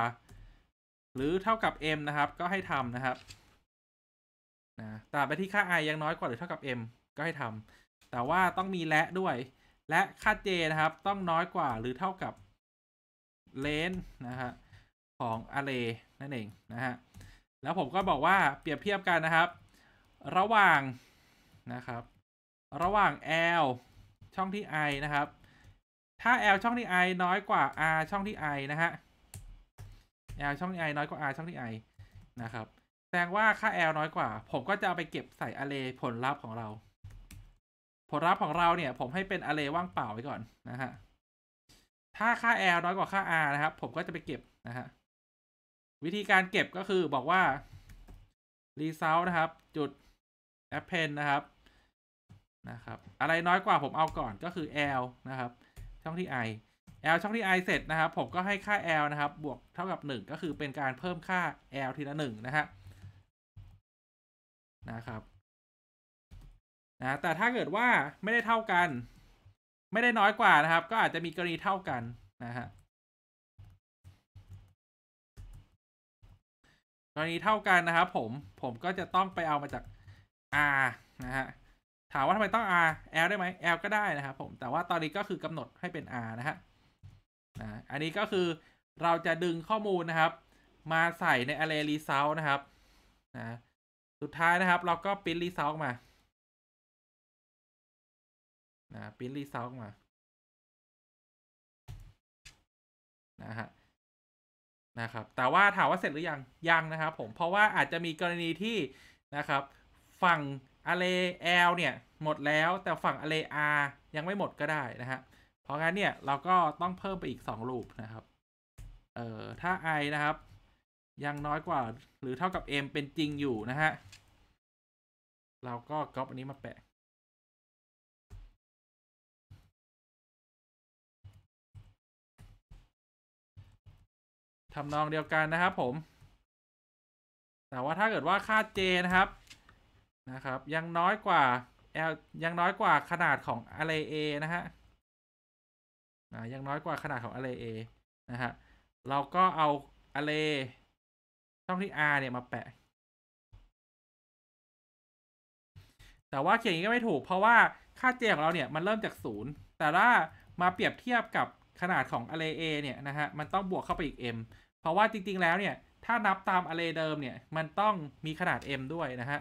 หรือเท่ากับ m นะครับ ก็ให้ทำนะครับนะตราบที่ค่า i ยังน้อยกว่าหรือเท่ากับ m ก็ให้ทำ แต่ว่าต้องมีและ ด้วย และค่า j นะครับ ต้องน้อยกว่าหรือเท่ากับเลนนะฮะของอะเรนั่นเองนะฮะ แล้วผมก็บอกว่าเปรียบเทียบกันนะครับ ระหว่างนะครับ ระหว่าง l ช่องที่ i นะครับ ถ้า l ช่องที่ i น้อยกว่า r ช่องที่ i นะฮะ l ช่องที่ i น้อยกว่า r ช่องที่ i นะครับแสดงว่าค่า L น้อยกว่า ผมก็จะเอาไปเก็บใส่อ r r a y ผลลัพธ์ของเรา ผลลัพธ์ของเราเนี่ย ผมให้เป็น array ว่างเปล่าไว้ก่อนนะฮะ ถ้าค่า L น้อยกว่าค่า R นะครับ ผมก็จะไปเก็บนะฮะ วิธีการเก็บก็คือบอกว่า result นะครับ จุด append นะครับ นะครับ อะไรน้อยกว่าผมเอาก่อนก็คือ L นะครับ ช่องที่ i L ช่องที่ i เสร็จนะครับ ผมก็ให้ค่า L นะครับ บวกเท่ากับ 1 ก็คือเป็นการเพิ่มค่า L ทีละ1นะฮะนะครับนะแต่ถ้าเกิดว่าไม่ได้เท่ากันไม่ได้น้อยกว่านะครับ ก็อาจจะมีกรณีเท่ากันนะฮะกรณีเท่ากันนะครับผมผมก็จะต้องไปเอามาจาก R นะฮะถามว่าทำไมต้อง R L ได้ไหม L ก็ได้นะครับผมแต่ว่าตอนนี้ก็คือกำหนดให้เป็น R นะฮะนะอันนี้ก็คือเราจะดึงข้อมูลนะครับ มาใส่ใน array result นะครับ นะสุดท้ายนะครับเราก็ปิ้นรีเซลมา นะปิ้นรีเซลมานะฮะนะครับ แต่ว่าถามว่าเสร็จหรือยัง ยังนะครับผม เพราะว่าอาจจะมีกรณีที่นะครับ ฝั่งอะเลแอลเนี่ย หมดแล้วแต่ฝั่งอะเลอายังไม่หมดก็ได้นะฮะ เพราะงั้นเนี่ยเราก็ต้องเพิ่มไปอีก2ลูปนะครับ เอ่อถ้า i นะครับ ยังน้อยกว่า หรือเท่ากับ m เป็นจริงอยู่นะฮะเราก็ก๊อปอันนี้มาแปะทำนองเดียวกันนะครับ ผม แต่ว่าถ้าเกิดว่าค่า j นะครับนะครับ ยังน้อยกว่า l ยังน้อยกว่าขนาดของ array a นะฮะะยังน้อยกว่าขนาดของ array a นะ ฮะ เราก็เอา array ช่องที่ r เนี่ยมาแปะแต่ว่าเขียนอย่างนี้ก็ไม่ถูก เพราะว่าค่า j ของเราเนี่ยมันเริ่มจากศูนย์แต่ว่ามาเปรียบเทียบกับขนาดของ array a เนี่ยนะฮะมันต้องบวกเข้าไปอีก m เพราะว่าจริงๆแล้วเนี่ย ถ้านับตาม array เดิมเนี่ย มันต้องมีขนาด m ด้วยนะฮะ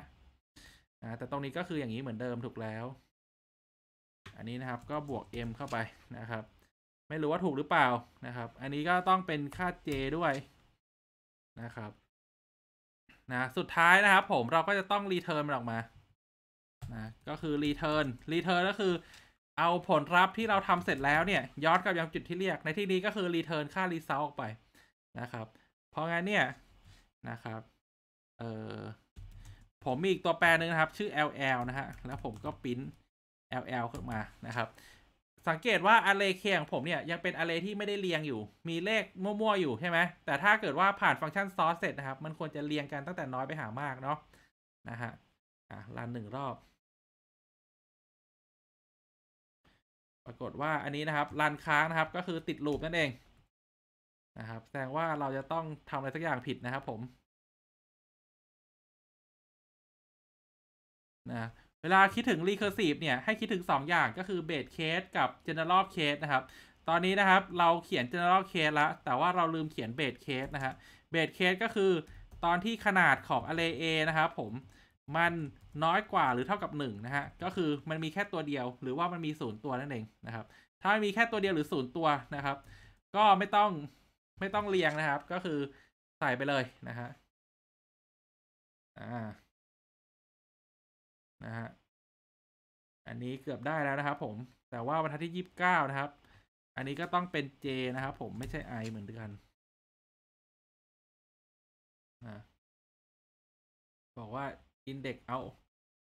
แต่ตรงนี้ก็คืออย่างนี้เหมือนเดิมถูกแล้ว อันนี้นะครับ ก็บวก m เข้าไปนะครับ ไม่รู้ว่าถูกหรือเปล่านะครับ อันนี้ก็ต้องเป็นค่า j ด้วยนะครับนะสุดท้ายนะครับผมเราก็จะต้องรีเทิร์นมันออกมานะก็คือ return return ก็คือเอาผลลัพธ์ที่เราทำเสร็จแล้วเนี่ยย้อนกลับยังจุดที่เรียก ในที่นี้ก็คือ return ค่า result ออกไปนะครับ เพราะงั้นเนี่ยนะครับเออผมมีอีกตัวแปรหนึ่งนะครับ ชื่อ ll นะฮะแล้วผมก็ปิ้น ll ขึ้นมานะครับ สังเกตว่าอาร์เรย์ของผมเนี่ยยังเป็นอาร์เรย์ที่ไม่ได้เรียงอยู่ มีเลขมั่วๆ อยู่ใช่ไหม แต่ถ้าเกิดว่าผ่านฟังก์ชัน sort เสร็จนะครับ มันควรจะเรียงกันตั้งแต่น้อยไปหามากเนาะนะฮะอ่ะลันหนึ่งรอบ ปรากฏว่าอันนี้นะครับ ลันค้างนะครับก็คือติด ลูปนั่นเองนะครับแสดงว่าเราจะต้องทำอะไรสักอย่างผิดนะครับ ผมนะเวลาคิดถึง recursive เนี่ยให้คิดถึง 2 อย่างก็คือ base case กับ general case นะครับ ตอนนี้นะครับ เราเขียน general case ละแต่ว่าเราลืมเขียน base case นะฮะ base case ก็คือตอนที่ขนาดของ array A นะครับ ผมมันน้อยกว่าหรือเท่ากับ1นะฮะก็คือมันมีแค่ตัวเดียวหรือว่ามันมี0ตัวนั่นเองนะครับ ถ้ามีแค่ตัวเดียวหรือ0ตัวนะครับ ก็ไม่ต้อง ไม่ต้องเรียงนะครับ ก็คือใส่ไปเลยนะฮะอ่านะฮะอันนี้เกือบได้แล้วนะ ครับ ผมแต่ว่าวันที่ยี่สิบเก้านะครับ อันนี้ก็ต้องเป็น J นะครับผมไม่ใช่ I เหมือนกันนะบอกว่า index out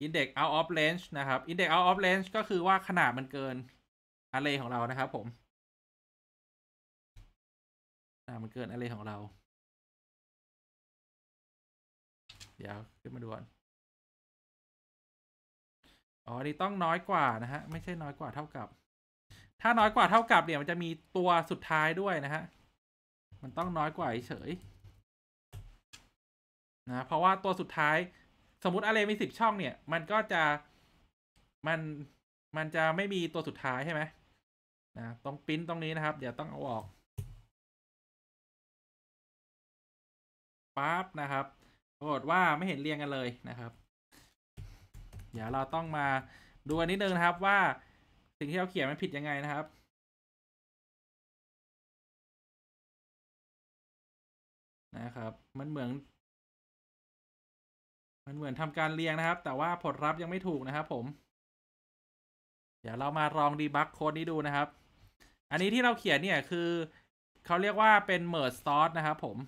index out of range นะครับ index out of range ก็คือว่าขนาดมันเกินอะไเรย์ของเรานะครับ ผมนมันเกินอะไเรย์ของเรา เดี๋ยวขึ้นมาดูก่อนอ๋อนี่ต้องน้อยกว่านะฮะไม่ใช่น้อยกว่าเท่ากับ ถ้าน้อยกว่าเท่ากับเนี่ย มันจะมีตัวสุดท้ายด้วย นะฮะ มันต้องน้อยกว่าเฉย นะ เพราะว่าตัวสุดท้ายสมมติ อะไรมีสิบช่องเนี่ย มันก็จะมันมันจะไม่มีตัวสุดท้ายใช่ไหมนะต้องปิ้นตรงนี้นะครับ เดี๋ยวต้องเอาออกปั๊บนะครับปรากฏว่าไม่เห็นเรียงกันเลยนะครับ เดี๋ยว เราต้องมาดูอันนี้นึง นะ ครับว่า สิ่งที่เราเขียนมันผิด ยัง ไงนะครับ นะครับ มันเหมือนมันเหมือนทำการเรียงนะครับ แต่ว่าผลลัพธ์ยังไม่ถูกนะครับผม เดี๋ยวเรามาลองดีบักโค้ดนี้ดูนะครับ อันนี้ที่เราเขียนเนี่ยคือเขาเรียกว่าเป็น merge sort นะครับ ผม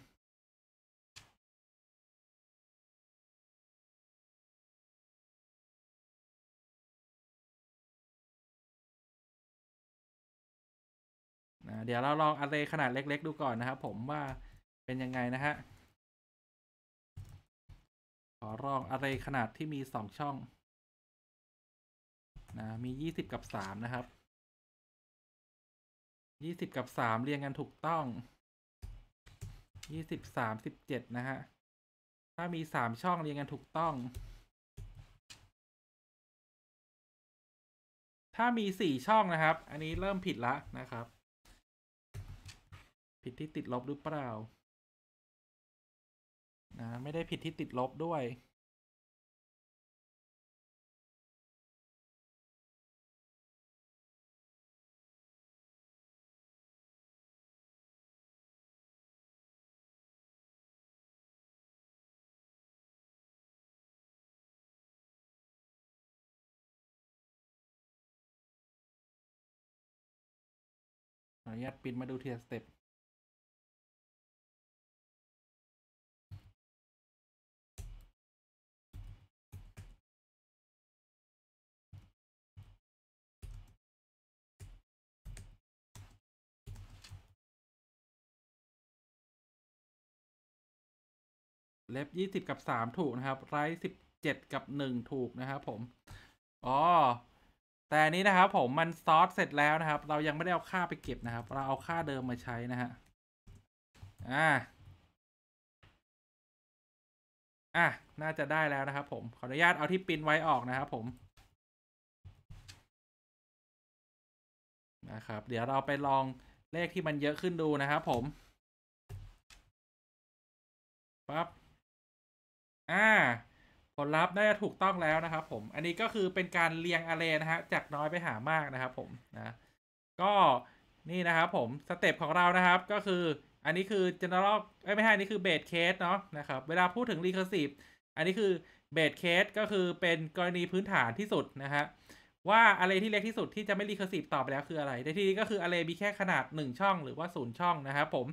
เดี๋ยวเราลองอะไรขนาดเล็ก ๆ ดูก่อนนะครับ ผมว่าเป็นยังไงนะฮะอรอง อะไรขนาดที่มีสองช่องนะมียี่สิบกับสามนะครับยี่สิบกับสามเรียงกันถูกต้องยี่สิบสามสิบเจ็ดนะฮะ ถ้ามีสามช่องเรียงกันถูกต้อง ถ้ามีสี่ช่องนะครับ อันนี้เริ่มผิดละนะครับ ผิดที่ติด ลบหรือเปล่านะไม่ได้ผิด ที่ ติดลบด้วยอนุญาตปิดมาดูเทียสเต็ปเล็บยี่สิบกับสามถูกนะครับ ไรสิบเจ็ดกับหนึ่งถูกนะครับ ผมอ๋อแต่นี้นะครับ ผมมันซอสเสร็จแล้วนะครับ เรายังไม่ได้เอาค่าไปเก็บนะครับเราเอาค่าเดิมมาใช้นะฮะอ่าอ่ะน่าจะได้แล้วนะครับผม ขออนุญาตเอาที่ปินไว้ออกนะครับผมนะครับเดี๋ยวเราไปลองเลขที่มันเยอะขึ้นดูนะครับผมปั๊บอ่าผลลัพธ์น่าจะถูกต้องแล้วนะครับ ผมอันนี้ก็คือเป็นการเรียงอะไรนะฮะจากน้อยไปหามากนะครับ ผมนะก็นี่นะครับผมสเต็ปของเรานะครับ ก็คืออันนี้คือจเนอเรลไม่ใช่อันนี้คือเบสเคสเนาะนะครับเวลาพูดถึงรีเคอร์ซีฟอันนี้คือเบสเคสก็คือเป็นกรณีพื้นฐานที่สุดนะฮะว่าอะไรที่เล็กที่สุดที่จะไม่รีเคอร์ซีฟต่อไปแล้วคืออะไร ในที่นี้ก็คืออะไรมีแค่ขนาด 1 ช่องหรือว่า0ช่องนะครับผม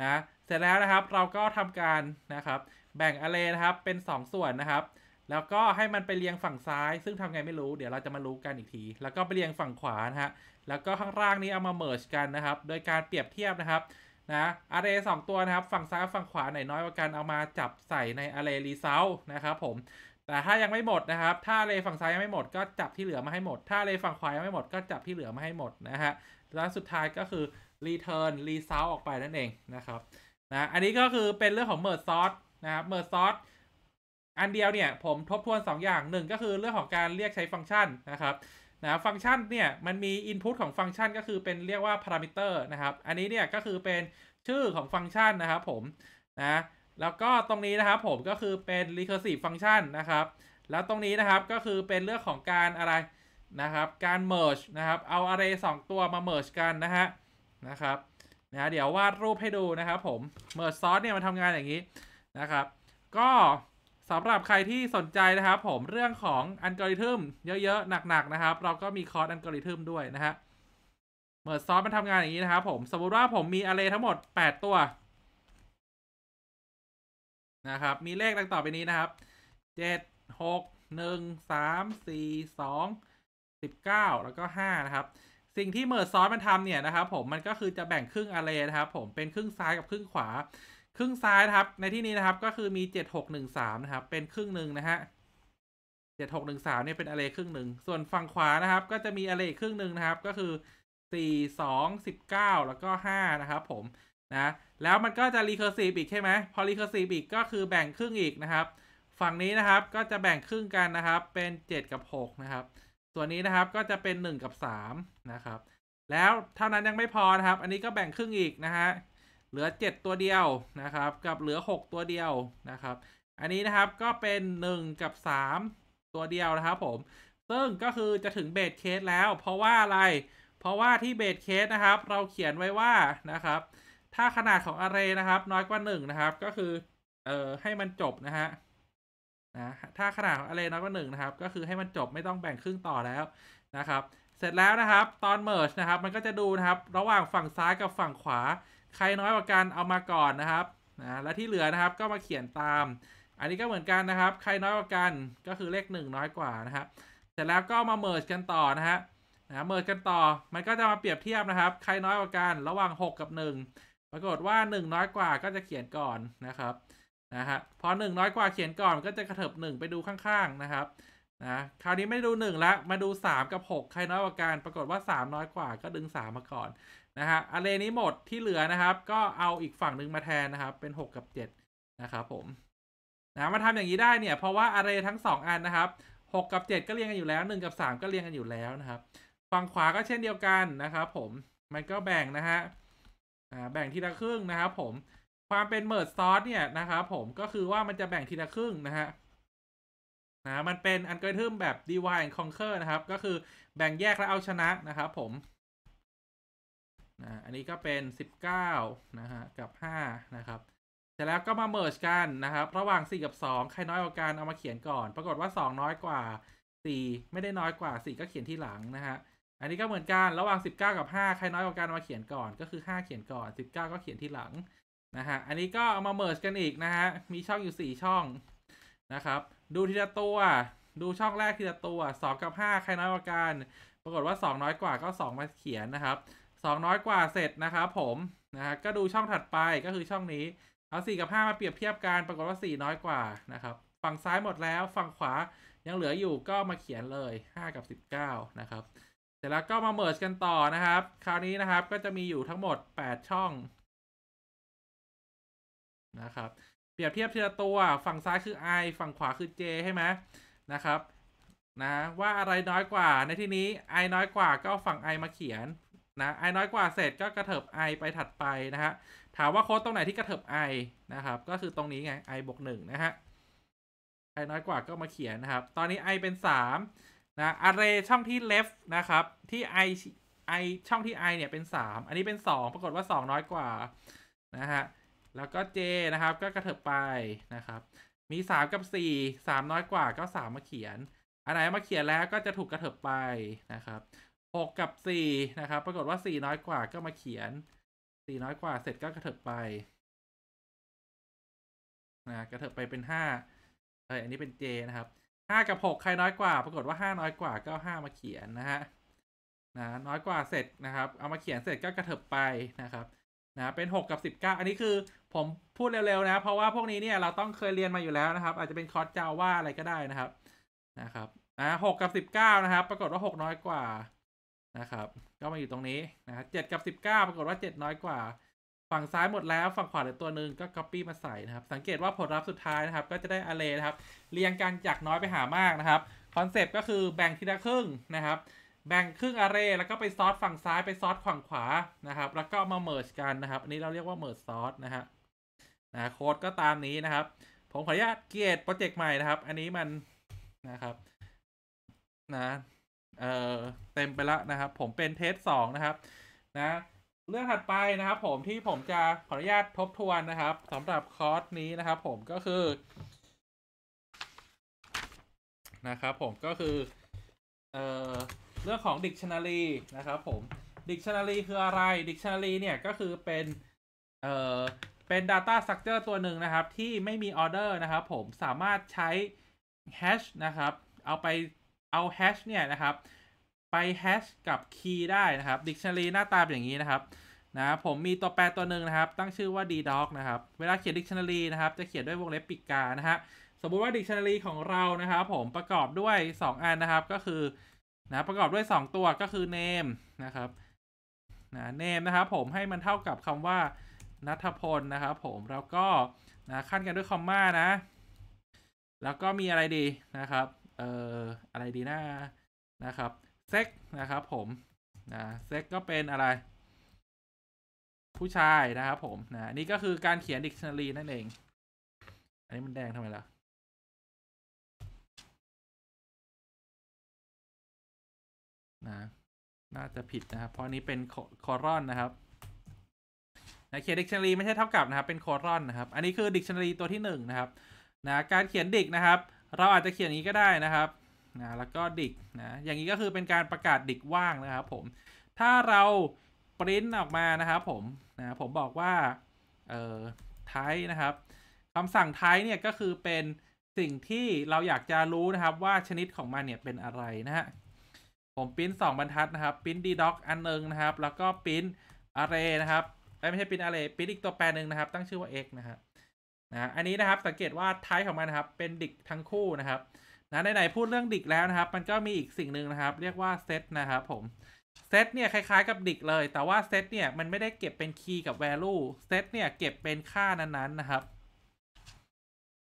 นะ เสร็จแล้วนะครับ เราก็ทำการนะครับแบ่งอ r r a y นะครับเป็น 2 ส่วนนะครับ แล้วก็ให้มันไปเรียงฝั่งซ้าย ซึ่งทำไงไม่รู้เดี๋ยวเราจะมารู้กันอีกที แล้วก็ไปเรียงฝั่งขวานะฮะแล้วก็ข้างล่างนี้เอามา merge กัน นะครับ โดยการเปรียบเทียบนะครับนะอะเรย์สตัวนะครับฝั่งซ้ายฝั่งขวาไหนน้อยกว่ากันเอามาจับใส่ในอะเรรีเซลนะครับผม แต่ถ้ายังไม่หมดนะครับถ้าเลฝั่งซ้ายยังไม่หมดก็จับที่เหลือมาให้หมด ถ้าเลฝั่งขวายังไม่หมดก็จับที่เหลือมาให้หมดนะฮะแล้วสุดท้ายก็คือ return result ออกไปนั่นเองนะครับนะอันนี้ก็คือเป็นเรื่องของ merge sort นะครับเมอร์ซอสอันเดียวเนี่ยผมทบทวน 2 อย่างหนึ่งก็คือเรื่องของการเรียกใช้ฟังก์ชันนะครับนะฟังก์ชันเนี่ยมันมี Input ของฟังก์ชันก็คือเป็นเรียกว่าพารามิเตอร์นะครับอันนี้เนี่ยก็คือเป็นชื่อของฟังก์ชันนะครับผมนะแล้วก็ตรงนี้นะครับผมก็คือเป็น recursive function นะครับแล้วตรงนี้นะครับก็คือเป็นเรื่องของการอะไรนะครับ การ merge นะครับเอาอะไร 2 ตัวมา merge กันนะฮะนะครับนะเดี๋ยววาดรูปให้ดูนะครับผม merge s o r สเนี่ยมันทำงานอย่างนี้นะครับ ก็สำหรับใครที่สนใจนะครับผมเรื่องของอัลกอริทึมเยอะ ๆ หนัก ๆ นะครับ เราก็มีคอร์สอัลกอริทึมด้วยนะฮะเมื่อซอสมันทำงานอย่างนี้นะครับผมสมมติว่าผมมีอะไรทั้งหมด 8 ตัว นะครับ มีเลขดังต่อไปนี้นะครับ 7 6 1 3 4 2 19 แล้วก็ 5 นะครับ สิ่งที่เมิร์ซอสมันทำเนี่ย นะครับผมมันก็คือจะแบ่งครึ่งอาร์เรนะครับ ผมเป็นครึ่งซ้ายกับครึ่งขวาครึ่งซ้ายนะครับในที่นี้นะครับก็คือมีเจ็ดหกหนึ่งสามนะครับ เป็นครึ่งหนึ่งนะฮะเจ็ดหกหนึ่งสามเนี่ยเป็นอะไรครึ่งหนึ่งส่วนฝั่งขวานะครับ ก็จะมีอะไรครึ่งหนึ่งนะครับ ก็คือสี่สองสิบเก้าแล้วก็ห้านะครับ ผมนะ แล้วมันก็จะรีเคอร์ซีฟอีกใช่ไหมพอรีเคอร์ซีฟอีกก็คือแบ่งครึ่งอีกนะครับ ฝั่งนี้นะครับก็จะแบ่งครึ่งกันนะครับ เป็นเจ็ดกับหกนะครับ ส่วนนี้นะครับก็จะเป็นหนึ่งกับสามนะครับแล้วเท่านั้นยังไม่พอนะครับอันนี้ก็แบ่งครึ่งอีกนะฮะเหลือ 7 ตัวเดียวนะครับ กับเหลือ 6 ตัวเดียวนะครับ อันนี้นะครับก็เป็น1กับ 3 ตัวเดียวนะครับผม ซึ่งก็คือจะถึงเบสเคสแล้ว เพราะว่าอะไร เพราะว่าที่เบสเคสนะครับ เราเขียนไว้ว่านะครับ ถ้าขนาดของอาร์เรนะครับ น้อยกว่า1นะครับ ก็คือเอ่อให้มันจบนะฮะนะถ้าขนาดของอาร์เรน้อยกว่า1นะครับ ก็คือให้มันจบไม่ต้องแบ่งครึ่งต่อแล้วนะครับ เสร็จแล้วนะครับ ตอนเมิร์ชนะครับมันก็จะดูนะครับ ระหว่างฝั่งซ้ายกับฝั่งขวาใครน้อยกว่ากันเอามาก่อนนะครับนะและที่เหลือนะครับก็มาเขียนตาม อันนี้ก็เหมือนกันนะครับ ใครน้อยกว่ากันก็คือเลข 1น้อยกว่านะครับ เสร็จแล้วก็มาเมิร์จกันต่อนะฮะนะเมิร์จกันต่อมันก็จะมาเปรียบเทียบนะครับ ใครน้อยกว่ากันระหว่าง 6 กับ 1 ปรากฏว่า1น้อยกว่าก็จะเขียนก่อนนะครับ นะฮะพอ1น้อยกว่าเขียนก่อน ก็จะกระเถิบ1 ไปดูข้างๆนะครับ นะคราวนี้ไม่ดู1ละมาดู3กับ6ใครน้อยกว่ากัน ปรากฏว่า 3 น้อยกว่าก็ดึง 3 มาก่อนนะฮะอารเรนี้หมดที่เหลือนะครับ ก็เอาอีกฝั่งหนึ่งมาแทน นะครับ เป็นหกกับเจ็ดนะครับผมนะมาทำอย่างนี้ได้เนี่ย เพราะว่าอารเรทั้งสองอัน นะครับหกกับเจ็ดก็ เรียงกันอยู่แล้วหนึ่งกับสามก็ เรียงกันอยู่แล้วนะครับ ฝั่ง ขวาก็เช่นเดียวกันนะครับผมมันก็แบ่งนะฮะแบ่งทีละครึ่งนะครับผม ความเป็นเมิร์ดซอสเนี่ยนะครับผมก็คือว่ามันจะแบ่งทีละครึ่งนะฮะนะมันเป็นอันกริทึมแบบ divide and conquer นะครับ ก็คือแบ่งแยกและเอาชนะนะครับผมนะอันนี้ก็เป็น 19 นะฮะ กับ 5 นะครับ เสร็จแล้วก็มาเมิร์ชกันนะครับระหว่าง 4 กับ2ใครน้อยกว่ากันเอามาเขียนก่อน ปรากฏว่า 2 น้อยกว่า 4 ไม่ได้น้อยกว่า 4 ก็เขียนที่หลังนะฮะอันนี้ก็เหมือนกันระหว่าง 19 กับ5ใครน้อยกว่ากันมาเขียนก่อนก็คือ 5 เขียนก่อน 19 ก็เขียนที่หลังนะฮะอันนี้ก็เอามาเมิร์ชกันอีกนะฮะมีช่องอยู่ 4 ช่องนะครับ ดูทีละตัวดูช่องแรกทีละตัว 2 กับ5ใครน้อยกว่ากันปรากฏว่า 2 น้อยกว่าก็2มาเขียนนะครับ2 น้อย กว่าเสร็จนะครับผมนะฮะก็ดูช่องถัดไปก็คือช่องนี้ เอา 4กับ5มาเปรียบเทียบกันปรากฏว่า 4 น้อยกว่านะครับ ฝั่งซ้ายหมดแล้วฝั่งขวายังเหลืออยู่ก็มาเขียนเลย 5 กับ 19 นะครับ เสร็จแล้วก็มาเมิร์จกันต่อนะครับ คราวนี้นะครับก็จะมีอยู่ทั้งหมด 8 ช่อง นะครับ เปรียบเทียบทีละตัวฝั่งซ้ายคือ i ฝั่งขวาคือ j ใช่ไหมนะครับ นะ ว่าอะไรน้อยกว่าในที่นี้ i น้อยกว่าก็ฝั่ง i มาเขียนนะไอน้อยกว่าเสร็จก็กระเถิบไอไปถัดไปนะฮะถามว่าโค้ดตรงไหนที่กระเถิบไอนะครับก็คือตรงนี้ไงไอบวกหนึ่งนะฮะไอน้อยกว่าก็มาเขียนนะครับตอนนี้ไอเป็นสามนะอาร์เรช่องที่ left นะครับที่ไอไอช่องที่ i เนี่ยเป็นสามอันนี้เป็นสองปรากฏว่าสองน้อยกว่านะฮะแล้วก็ j นะครับก็กระเถิบไปนะครับมีสามกับสี่สามน้อยกว่าก็สามมาเขียนอันไหนมาเขียนแล้วก็จะถูกกระเถิบไปนะครับ6 กับ 4 นะครับ ปรากฏว่า 4 น้อยกว่าก็มาเขียน 4 น้อยกว่าเสร็จก็กระเถิบไปนะกระเถิบไปเป็น5เอออันนี้เป็น J นะครับ5กับ6 ใครน้อยกว่า ปรากฏว่า 5 น้อยกว่าก็5มาเขียนนะฮะ นะน้อยกว่าเสร็จนะครับ เอามาเขียนเสร็จก็กระเถิบไปนะครับ นะ เป็น 6กับ 19 อันนี้คือ ผมพูดเร็วๆนะ เพราะว่าพวกนี้เนี่ยเราต้องเคยเรียนมาอยู่แล้วนะครับ อาจจะเป็นคอร์สจาว่าอะไรก็ได้นะครับ นะครับอ่าหกกับสิบเก้านะครับ ปรากฏว่าหกน้อยกว่านะครับ ก็มาอยู่ตรงนี้นะับเจ็ดกับสิบเก้าปรากฏว่าเจ็ดน้อยกว่า ฝั่งซ้ายหมดแล้วฝั่งขวาเหลือตัวหนึ่งก็ copy มาใส่นะครับ สังเกตว่าผลลัพธ์สุดท้ายนะครับ ก็จะได้อ์เลนะครับ เรียงกันจากน้อยไปหามากนะครับคอนเซปต์ก็คือแบ่งทีละครึ่งนะครับ แบ่งครึ่งอาร์เรย์แล้วก็ไปซอสฝั่งซ้ายไปซอสฝั่งขวานะครับ แล้วก็มาเมิร์จกันนะครับอันนี้เราเรียกว่าเมิร์จซอสนะฮะนะโค้ดก็ตามนี้นะครับ ผมขออนุญาตเกียรติโปรเจกต์ใหม่นะครับ อันนี้มันนะครับนะเออเต็มไปแล้วนะครับ ผมเป็นเทสสองนะครับนะเรื่องถัดไปนะครับ ผมที่ผมจะ ขออนุญาตทบ ทวนนะครับสำหรับ คอร์ส นี้นะครับ ผมก็คือนะครับ ผมก็คือเออเรื่องของดิกชันนารีนะครับผมดิกชันนารีคืออะไรดิกชันนารีเนี่ยก็คือเป็นเออเป็น Data Structure ตัวหนึ่งนะครับ ที่ไม่มี Order นะครับ ผมสามารถใช้ Hash นะครับ เอาไปเอาแฮชเนี่ยนะครับไปแฮชกับคีย์ได้นะครับดิกชันนารีหน้าตาอย่างนี้นะครับนะผมมีตัวแปรตัวหนึ่งนะครับ ตั้งชื่อว่า ddoc นะครับ เวลาเขียนดิกชันนารีนะครับจะเขียนด้วยวงเล็บปิดกานะฮะสมมุติว่าดิกชันนารีของเรานะครับ ผมประกอบด้วย 2อันนะครับ ก็คือนะประกอบด้วย 2 ตัวก็คือ name นะครับนะ name นะครับผมให้มันเท่ากับคำว่านัทพลนะครับ ผมแล้วก็นะขั้นกันด้วยคอมมานะแล้วก็มีอะไรดีนะครับเอ่ออะไรดีนะนะครับ เซ็กนะครับผม นะเซ็กก็เป็นอะไร ผู้ชายนะครับผมนะนี่ก็คือการเขียนดิกชันนารีนั่นเอง อันนี้มันแดงทำไมล่ะนะน่าจะผิดนะครับเพราะนี้เป็นคอรอนนะครับนะเขียนดิกชันนารีไม่ใช่เท่ากับนะครับเป็นคอรอนนะครับ อันนี้คือดิกชันนารีตัวที่หนึ่งนะครับนะการเขียนดิกนะครับเราอาจจะเขียนอย่างนี้ก็ได้นะครับนะ แล้วก็ดิกนะ อย่างนี้ก็คือเป็นการประกาศดิกว่างนะครับผม ถ้าเราปริ้นออกมานะครับผมนะผมบอกว่า เอ่อไทนะครับคำสั่งไทเนี่ย ก็คือเป็นสิ่งที่เราอยากจะรู้นะครับ ว่าชนิดของมันเนี่ย เป็นอะไรนะฮะ ผมปริ้นสองบรรทัดนะครับปริ้นดีด็อกอันนึงนะครับ แล้วก็ปริ้นอาร์เรย์นะครับไม่ใช่ปริ้นอาร์เรย์ปริ้นอีกตัวแปรหนึ่งนะครับ ตั้งชื่อว่า x นะครับนะอันนี้นะครับสังเกตว่าท้ายของมันนะครับ เป็นดิกทั้งคู่นะครับนะไหนๆพูดเรื่องดิกแล้วนะครับ มันก็มีอีกสิ่งหนึ่งนะครับ เรียกว่าเซตนะครับ ผมเซตเนี่ยคล้ายๆกับดิกเลย แต่ว่าเซตเนี่ยมันไม่ได้เก็บเป็นคีย์กับแวลูเซตเนี่ยเก็บเป็นค่านั้นๆนะครับ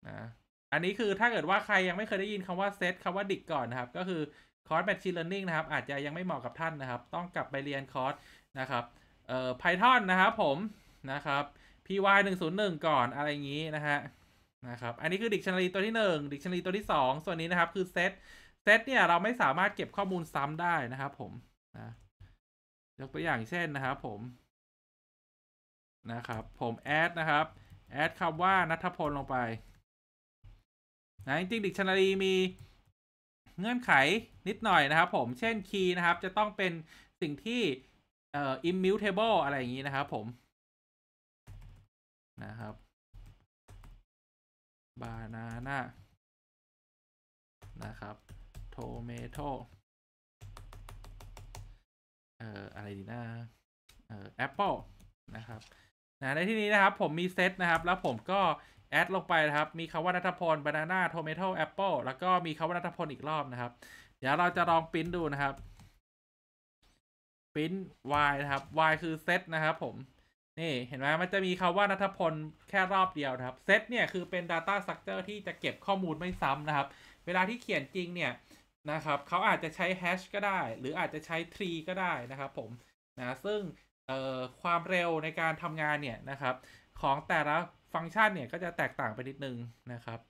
นะอันนี้คือถ้าเกิดว่าใครยังไม่เคยได้ยินคำว่าเซตคำว่าดิกก่อนนะครับ ก็คือคอร์สแมชชีนเลอร์นิ่งนะครับ อาจจะยังไม่เหมาะกับท่านนะครับ ต้องกลับไปเรียนคอร์สนะครับเอ่อไพทอนนะครับผมนะครับ py 1 0 1ก่อนอะไรอย่างนี้นะฮะนะครับ อันนี้ คือดิกชันนารีตัวที่1ดิกชันนารีตัวที่2ส่วนนี้นะครับ คือเซตเซตเนี่ย เราไม่สามารถเก็บข้อมูลซ้ำได้นะครับ ผมนะยกตัวอย่างเช่น นะครับผมนะครับ ผมแอดนะครับ แอดคำว่านัทพลลงไปนะจริงๆดิกชันนารีมีเงื่อนไขนิดหน่อยนะครับผม เช่นีย์นะครับ จะต้องเป็นสิ่งที่เอ่อ immutable อะไรอย่างนี้นะครับ ผมนะครับ บานาน่านะครับ โทเมโตเอ่ออะไรดีนะเอ่อแอปเปิลนะครับนะในที่นี้นะครับ ผมมีเซตนะครับ แล้วผมก็แอดลงไปนะครับ มีคำว่านัทพลบานาน่าโทเมโตแอปเปิลแล้วก็มีคำว่านัทพลอีกรอบนะครับ เดี๋ยวเราจะลองปริ้นดูนะครับปริ้น y นะครับ y คือเซตนะครับ ผมนี่เห็นไหมมันจะมีคาว่านัทพลแค่รอบเดียวนะครับเซตเนี่ยคือเป็น Data Structure ที่จะเก็บข้อมูลไม่ซ้ำนะครับ เวลาที่เขียนจริงเนี่ยนะครับเขาอาจจะใช้แฮชก็ได้ หรืออาจจะใช้ tree ก็ได้นะครับผมนะซึ่งความเร็วในการทำงานเนี่ยนะครับ ของแต่ละฟังก์ชันเนี่ยก็จะแตกต่างไปนิดนึงนะครับ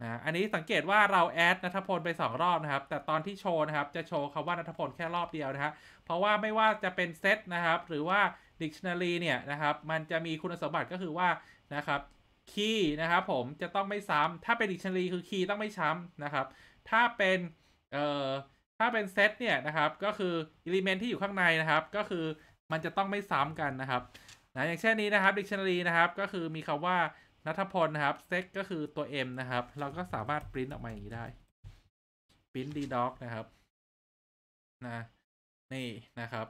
นะอันนี้สังเกตว่าเราแอดนัทพลไป 2 รอบนะครับแต่ตอนที่โชว์นะครับจะโชว์คำว่านัทพลแค่รอบเดียวนะฮะเพราะว่าไม่ว่าจะเป็นเซตนะครับ หรือว่าดิกชันนารีเนี่ยนะครับ มันจะมีคุณสมบัติก็คือว่านะครับคีย์นะครับ ผมจะต้องไม่ซ้ำถ้าเป็นดิกชันนารีคือคีย์ต้องไม่ซ้ำนะครับ ถ้าเป็นเอ่อถ้าเป็นเซตเนี่ยนะครับก็คืออิเลเมนที่อยู่ข้างในนะครับ ก็คือมันจะต้องไม่ซ้ำกันนะครับนะอย่างเช่นนี้นะครับดิกชันนารีนะครับก็คือมีคำว่านัทพลนะครับเซ็กก็คือตัว M นะครับ เราก็สามารถปริ้นออกมาอย่างนี้ได้ปริ้นดีด็อกนะครับนะ นี่นะครับ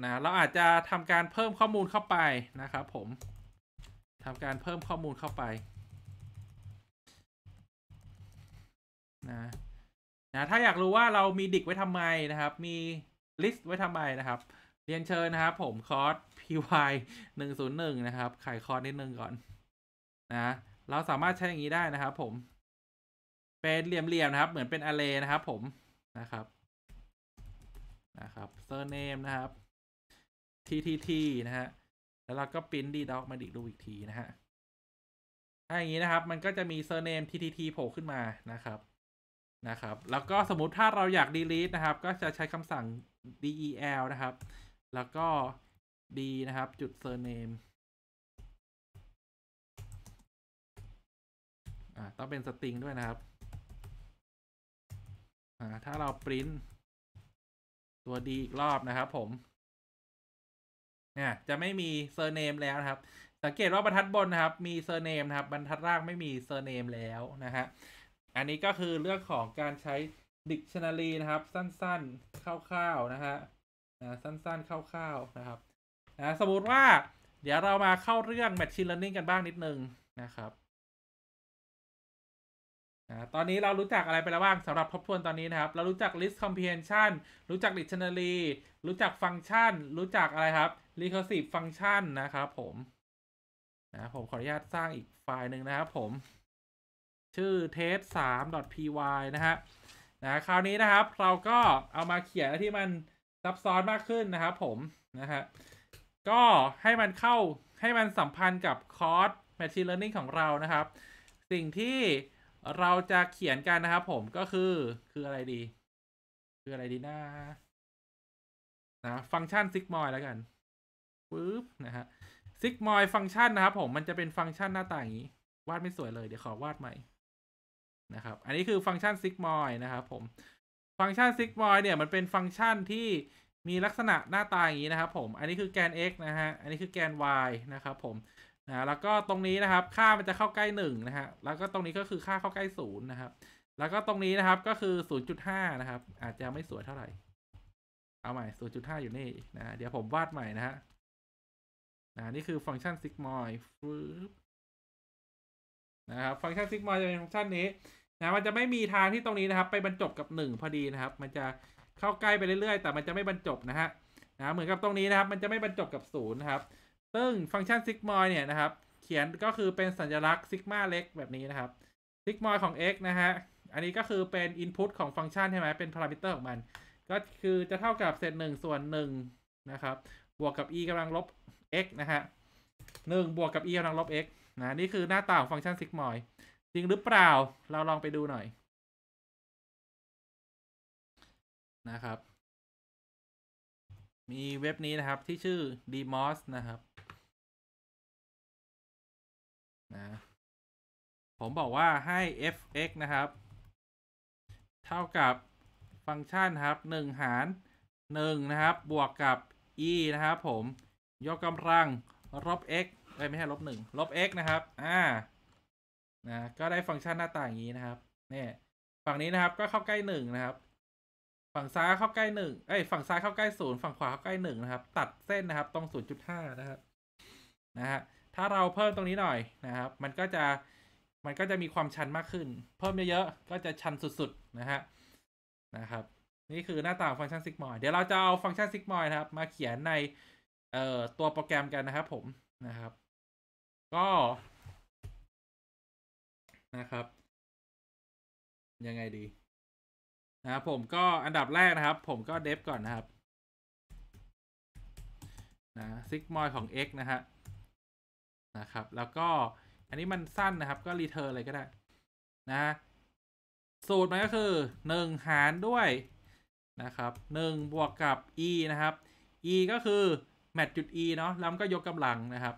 นะเราอาจจะทำการเพิ่มข้อมูลเข้าไปนะครับผมทำการเพิ่มข้อมูลเข้าไป นะ นะ ถ้าอยากรู้ว่าเรามีดิก ไว้ทำไมนะครับ มีลิสต์ไว้ทำไมนะครับ เรียนเชิญนะครับผม คอร์ส PY หนึ่งศูนย์หนนึ่งะครับขายคอร์สนิดนึงก่อน นะ เราสามารถใช้อย่างนี้ได้นะครับผม เป็นเหลี่ยมๆนะครับ เหมือนเป็นอะเลนะครับ ผม นะครับ นะครับซอ r n a m e นะครับทีทีทีนะฮะแล้ว เราก็พิมพ์ดีด็อกมาอีกรูอีกทีนะฮะถ้า อย่างนี้นะครับ มันก็จะมีเซอร์เนมทีทีทีโผล่ขึ้นมานะครับนะครับ แล้วก็สมมติถ้าเราอยาก delete นะครับ ก็จะใช้คำสั่ง del นะครับ แล้วก็ d นะครับจุด surname อ่าต้องเป็นสตริงด้วยนะครับอ่าถ้าเราปริ้นตัว d อีกรอบนะครับ ผมนะจะไม่มีเซอร์เนมแล้วนะครับ สังเกตว่าบรรทัดบนนะครับ มีเซอร์เนมนะครับ บรรทัดล่างไม่มีเซอร์เนมแล้วนะฮะอันนี้ก็คือเรื่องของการใช้ Dictionary นะครับ สั้นๆคร่าวๆนะฮะนะสั้นๆคร่าวๆนะครับนะสมมติว่า เดี๋ยวเรามาเข้าเรื่อง Machine Learning กันบ้างนิดนึงนะครับะตอนนี้เรารู้จักอะไรไปแล้วบ้างสำหรับทบทวนตอนนี้นะครับ เรารู้จัก list comprehension รู้จัก dictionary รู้จัก function รู้จักอะไรครับ recursive function นะครับผมนะผมขออนุญาตสร้างอีกไฟล์หนึ่งนะครับผม ชื่อ test 3 py นะฮะนะคราวนี้นะครับ เราก็เอามาเขียนที่มันซับซ้อนมากขึ้นนะครับผมนะฮะก็ให้มันเข้าให้มันสัมพันธ์กับคอร์ส machine learning ของเรานะครับ สิ่งที่เราจะเขียนกันนะครับผมก็คือคืออะไรดี คืออะไรดีนะนะ ฟังก์ชันซิกมอยแล้วกันปึ๊บนะฮะซิกมอยฟังก์ชันนะครับผมมันจะเป็นฟังก์ชันหน้าต่างนี้ วาดไม่สวยเลยเดี๋ยวขอวาดใหม่นะครับอันนี้คือฟังก์ชันซิกมอยนะครับผม ฟังก์ชันซิกมอยเนี่ยมันเป็นฟังก์ชันที่มีลักษณะหน้าตาอย่างนี้นะครับผม อันนี้คือแกน x นะฮะอันนี้คือแกน y นะครับผมนะแล้วก็ตรงนี้นะครับค่ามันจะเข้าใกล้หนึ่งนะฮะแล้วก็ตรงนี้ก็คือค่าเข้าใกล้ศูนย์นะครับ แล้วก็ตรงนี้นะครับ ก็คือศูนย์จุดห้านะครับ อาจจะไม่สวยเท่าไหร่ เอาใหม่ศูนย์จุดห้าอยู่นี่นะเดี๋ยวผมวาดใหม่นะฮะนะนี่คือฟังก์ชันซิกมอยนะครับฟังก์ชันซิกมอยจะเป็นฟังก์ชันนี้นะมันจะไม่มีทางที่ตรงนี้นะครับ ไปบรรจบกับหนึ่งพอดีนะครับ มันจะเข้าใกล้ไปเรื่อยๆแต่มันจะไม่บรรจบนะฮะนะเหมือนกับตรงนี้นะครับ มันจะไม่บรรจบกับศูนย์นะครับซึ่งฟังก์ชันซิกมอยเนี่ยนะครับเขียนก็คือเป็นสัญลักษณ์ซิกมาเล็กแบบนี้นะครับซิกมอยของ x นะฮะ อันนี้ก็คือเป็น input ของฟังก์ชันใช่ไหมเป็นพารามิเตอร์ของมัน ก็คือจะเท่ากับเศษหนึ่งส่วนหนึ่งนะครับ บวกกับ e กำลังลบ x นะฮะหนึ่งบวกกับ e กำลังลบ x นะนี่คือหน้าตาของฟังก์ชันซิกมอยจริงหรือเปล่าเราลองไปดูหน่อย นะครับมีเว็บนี้นะครับ ที่ชื่อ dmos นะครับนะผมบอกว่าให้ fx นะครับ เท่ากับฟังก์ชันครับ 1 หาร 1 นะครับ บวกกับ e นะครับ ผมยกกำลังลบ x ไม่ใช่ลบ1ลบ x นะครับอ่านะก็ได้ฟังก์ชันหน้าต่างอย่างนี้นะครับเนี่ยฝั่งนี้นะครับก็เข้าใกล้1นะครับฝั่งซ้ายเข้าใกล้หนึ่งเอ้ย ฝั่งซ้ายเข้าใกล้ศูนย์ฝั่งขวาเข้าใกล้หนึ่งนะครับ ตัดเส้นนะครับ ตรงศูนย์จุดห้านะครับนะฮะ ถ้าเราเพิ่มตรงนี้หน่อยนะครับ มันก็จะ มันก็จะมีความชันมากขึ้น เพิ่มเยอะๆ ก็จะชันสุด ๆ นะฮะ นะครับ นี่คือหน้าต่างฟังก์ชันซิกมอยเดี๋ยวเราจะเอาฟังก์ชันซิกมอยนะครับ มาเขียนในเอ่อ ตัวโปรแกรมกันนะครับผม นะครับ ก็ นะครับ ยังไงดีนะครับผม ก็อันดับแรก นะครับ ผมก็เดฟก่อน นะครับนะซิกมอยของ x นะฮะนะครับ แล้วก็ อันนี้ มัน สั้น นะครับ ก็รีเทอร์อะไรก็ได้นะสูตร มัน ก็คือ 1 หารด้วยนะครับ 1 บวกกับ e นะครับ e ก็คือแมทจุด e เนาะแล้ว ก็ยกกำลัง นะครับ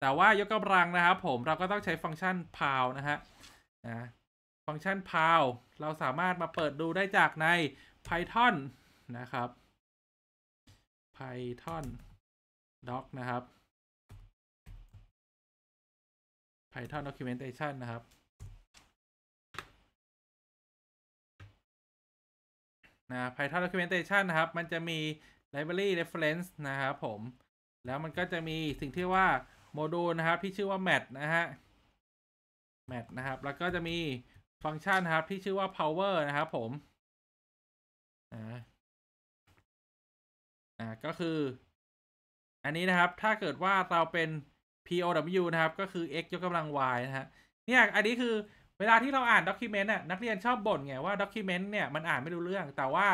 แต่ว่ายกกำลัง นะครับผม เราก็ ต้องใช้ฟังก์ชันพาวนะฮะนะฟังก์ชันพาวเราสามารถมาเปิดดูได้จากใน Python นะครับ Python doc นะครับ Python documentation นะครับนะ Python documentation นะ ครับ มันจะมี library reference นะ ครับ ผม แล้วมันก็จะมีสิ่งที่ว่าโมดูลนะครับ ที่ชื่อว่า mat นะฮะ mat นะครับ แล้ว ก็จะมีฟังก์ชันครับที่ชื่อว่า power นะครับผมอ่าอ่า ก็คือ อันนี้นะครับ ถ้าเกิดว่าเราเป็น POW นะครับ ก็คือ x ยกกำลัง y นะฮะ เนี่ย อันนี้คือเวลาที่เราอ่านด็อกิเมนต์น่ะ นักเรียนชอบบ่นไงว่าด็อกิเมนต์เนี่ย มันอ่านไม่รู้เรื่อง แต่ว่า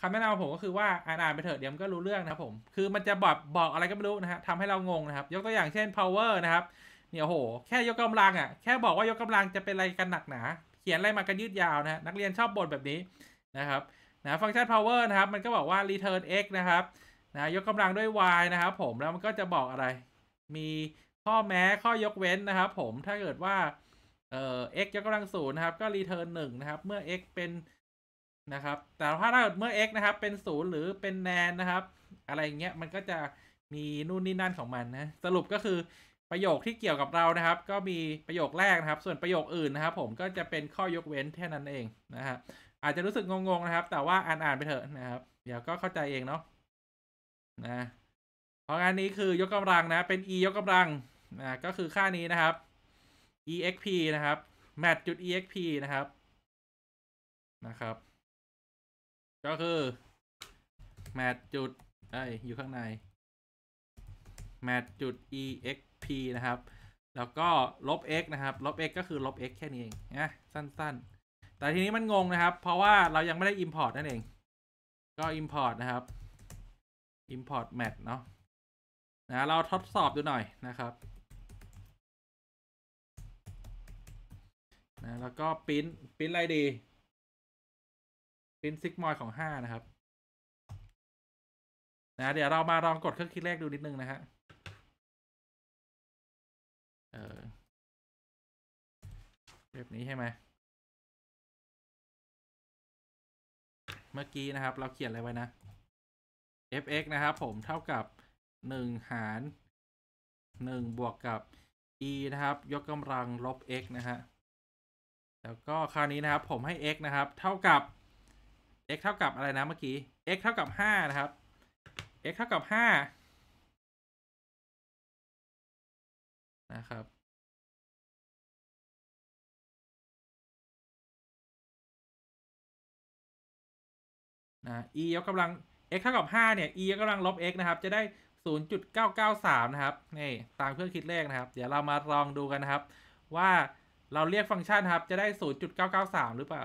คำแนะนำผมก็คือว่าอ่านอ่านไปเถอะเดี๋ยวมันก็รู้เรื่องนะครับ ผม คือมันจะบอกบอกอะไรก็ไม่รู้นะฮะทำให้เรางงนะครับ ยกตัวอย่างเช่น power นะครับ เนี่ยโห แค่ยกกำลังอ่ะ แค่บอกว่ายกกำลังจะเป็นอะไรกันหนักหนาเขียนอะไรมากันยืดยาวนะนักเรียนชอบบทแบบนี้นะครับ นะฟังก์ชัน power นะครับ มันก็บอกว่า return x นะครับ นะยกกำลังด้วย y นะครับ ผมแล้วมันก็จะบอกอะไร มีข้อแม้ข้อยกเว้นนะครับผม ถ้าเกิดว่าเอ่อ x ยกกำลังศูนย์นะครับก็ return หนึ่งนะครับ เมื่อ x เป็น นะครับแต่ถ้าเกิดเมื่อ x นะครับเป็นศูนย์หรือเป็นแนนนะครับ อะไรเงี้ยมันก็จะมีนู่นนี่นั่นของมันนะสรุปก็คือประโยคที่เกี่ยวกับเรานะครับ ก็มีประโยคแรกนะครับ ส่วนประโยคอื่นนะครับ ผมก็จะเป็นข้อยกเว้นแค่นั้นเองนะฮะอาจจะรู้สึกงงๆนะครับ แต่ว่าอ่านๆไปเถอะนะครับ เดี๋ยวก็เข้าใจเองเนาะนะเพราะงานนี้คือ ยกกำลังนะเป็น e ยกกำลังนะก็คือค่านี้นะครับ exp นะครับ mat จุด exp นะครับนะครับ ก็คือ mat จุดไออยู่ข้างใน mat จุด exp p นะครับ แล้วก็ลบ x นะครับ ลบ x ก็คือลบ x แค่นี้เอง นะสั้นๆ แต่ทีนี้มันงงนะครับ เพราะว่าเรายังไม่ได้ import นั่นเอง ก็ import นะครับ import mat เนาะ นะ เราทดสอบดูหน่อยนะครับ นะ แล้วก็ปิ้นปิ้นอะไรดีปิ้นซิกมอยของห้านะครับ นะ เดี๋ยวเรามาลองกดเครื่องคิดเลขดูนิดนึงนะฮะเออแบบนี้ใช่ไหม เมื่อกี้นะครับ เราเขียนอะไรไว้นะ f(x) นะครับผมเท่ากับหนึ่งหารหนึ่งบวกกับ e นะครับ ยกกำลังลบ x นะฮะ แล้วก็คราวนี้นะครับผมให้ x นะครับเท่ากับ x เท่ากับอะไรนะเมื่อกี้ x เท่ากับห้านะครับ x เท่ากับห้านะครับนะ e ยกกำลัง x เท่ากับ5เนี่ย e ยกกำลังลบ x นะครับ จะได้ 0.993 นะครับ นี่ ตามเพื่อคิดเลขนะครับ เดี๋ยวเรามาลองดูกันนะครับ ว่าเราเรียกฟังก์ชันครับ จะได้ 0.993 หรือเปล่า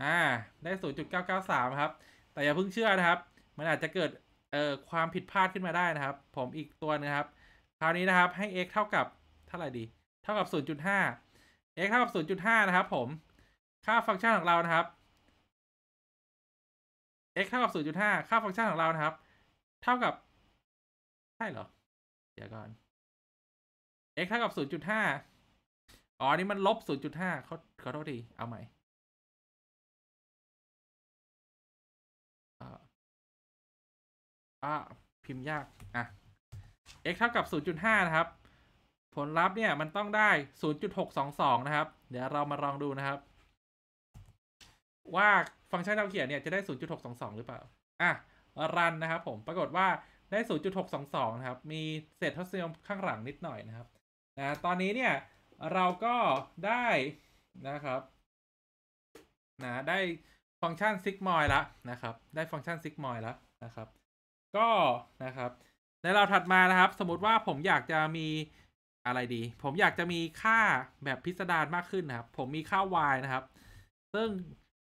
อ่า ได้ 0.993 ครับ แต่อย่าเพิ่งเชื่อนะครับ มันอาจจะเกิด เอ่อ ความผิดพลาดขึ้นมาได้นะครับ ผมอีกตัวนะครับคราวนี้นะครับ ให้ x เท่ากับเท่าไหร่ดี เท่ากับ 0.5 x เท่ากับ0.5 นะครับ ผม ค่าฟังก์ชันของเรานะครับ x เท่ากับ0.5 ค่าฟังก์ชันของเรานะครับ เท่ากับใช่เหรอเดี๋ยวก่อน x เท่ากับ 0.5 อ๋อนี่มันลบ 0.5 เขาเขาโทษทีเอาใหม่อ่าพิมพ์ยาก อ่ะ x เท่ากับ 0.5 นะครับ ผลลัพธ์เนี่ยมันต้องได้ 0.622 นะครับ เดี๋ยวเรามาลองดูนะครับ ว่าฟังก์ชันเราเขียนเนี่ยจะได้ 0.622 หรือเปล่า อ่ะรันนะครับผม ปรากฏว่าได้ 0.622 นะครับ มีเศษทศนิยมข้างหลังนิดหน่อยนะครับ นะ ตอนนี้เนี่ย เราก็ได้นะครับ นะ ได้ฟังก์ชันซิกมอยแล้วนะครับ ได้ฟังก์ชันซิกมอยแล้วนะครับ ก็นะครับในราวถัดมานะครับสมมติว่าผมอยากจะมีอะไรดี ผมอยากจะมีค่าแบบพิสดารมากขึ้น นะครับผมมีค่า y นะครับซึ่ง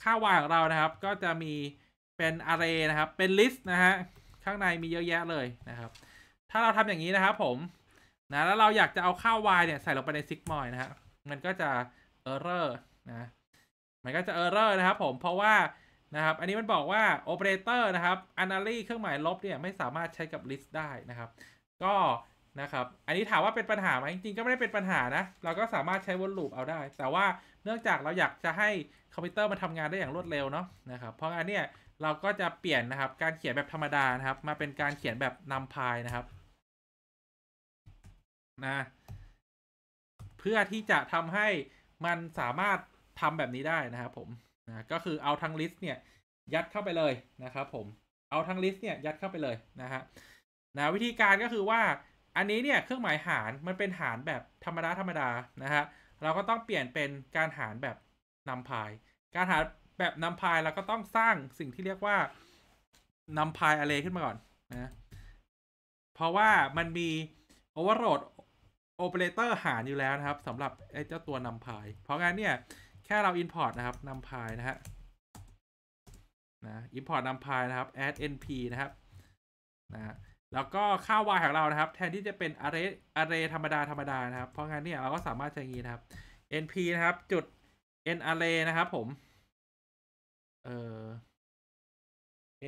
ค่า y ของเรานะครับก็จะมีเป็น array นะครับ เป็น list นะฮะข้างในมีเยอะแยะ เลยนะครับ ถ้าเราทำอย่างนี้นะครับผมนะแล้วเราอยากจะเอาค่า y เนี่ยใส่ลงไปใน sigmoid นะฮะมันก็จะ error นะมันก็จะ error นะครับ ผมเพราะว่านะครับอันนี้มันบอกว่าโอเปอเรเตอร์นะครับอนาลีเครื่องหมายลบ เนี่ยไม่สามารถใช้กับลิสต์ได้นะครับก็นะครับ อันนี้ถามว่าเป็นปัญหาไหมจริงๆก็ไม่ได้เป็นปัญหานะ เราก็สามารถใช้วนลูปเอาได้ แต่ว่าเนื่องจากเราอยากจะให้คอมพิวเตอร์มาทำงานได้อย่างรวดเร็วเนาะนะครับ เพราะงั้นเนี่ยเราก็จะเปลี่ยนนะครับการเขียนแบบธรรมดานะครับ มาเป็นการเขียนแบบนำพายนะครับนะ เพื่อที่จะทำให้มันสามารถทำแบบนี้ได้นะครับ ผมนะก็คือเอาทั้งลิสต์เนี่ยยัดเข้าไปเลย นะครับผมเอาทั้งลิสต์เนี่ยยัดเข้าไปเลยนะฮะนะวิธีการก็คือว่าอันนี้เนี่ย เครื่องหมายหารมันเป็นหารแบบธรรมดาธรรมดานะฮะเราก็ต้องเปลี่ยนเป็นการหารแบบ นำพาย การหารแบบ นำ พายเราก็ต้องสร้างสิ่งที่เรียกว่านำพายอะไรขึ้นมาก่อนนะเพราะว่ามันมีโออเวร์โหลดโอเปอเรเตอร์หารอยู่แล้วนะครับสำหรับไอ้เจ้าตัวนำพาย เพราะงั้นเนี่ยแค่เรา import นะครับนำพายนะฮะนะ import นำพายนะครับ add np นะครับนะแล้วก็ค่า y ของเรานะครับ แทนที่จะเป็น array array ธรรมดาธรรมดานะครับ เพราะงั้นเนี่ยเราก็สามารถใช้งี้นะครับ np นะครับจุด n array นะครับผมเอ่อ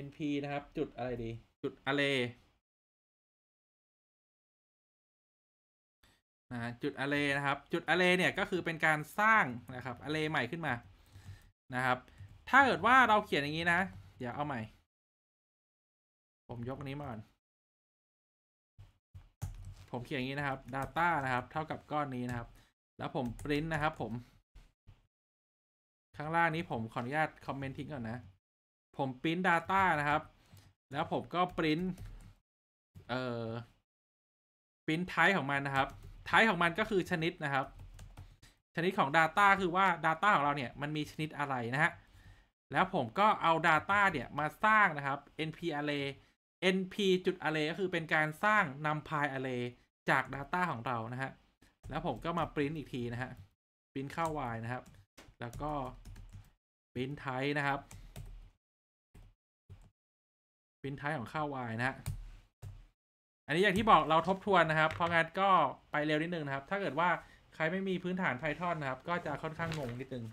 np นะครับจุดอะไรดีจุด array นะจุดอะเลนะครับ จุดอะเลเนี่ยก็คือเป็นการสร้างนะครับอะเลใหม่ขึ้นมานะครับ ถ้าเกิด ว่าเราเขียนอย่างนี้นะ เดี๋ยว เอาใหม่ ผมยกนี้ มาก่อน ผมเขียนอย่างนี้นะครับ Data นะครับ เท่ากับ ก้อนนี้นะครับ แล้วผมปริ้นนะครับ ผม ข้างล่าง นี้ผมขออนุญาตคอมเมนต์ทิ้งก่อน นะ ผมปริ้น Data นะครับแล้วผมก็ปริ้นเอ่อปริ้นไทป์ของ มัน นะครับท้ายของมันก็คือชนิดนะครับ ชนิดของ Data คือว่า Data ของเราเนี่ย มันมีชนิดอะไรนะฮะ แล้วผมก็เอา Data เนี่ยมาสร้างนะครับ np array np จุด array ก็คือเป็นการสร้าง numpy array จาก Data ของเรานะฮะ แล้วผมก็มาปริ้นอีกทีนะฮะปริ้นเข้า y นะครับ แล้วก็ปริ้นไทนะครับปริ้นไทของเข้า y นะฮะอันนี้อย่างที่บอกเราทบทวนนะครับ เพราะงั้นก็ไปเร็วนิดนึงนะครับ ถ้าเกิดว่าใครไม่มีพื้นฐาน Python นะครับ ก็จะค่อนข้างงงนิดนึง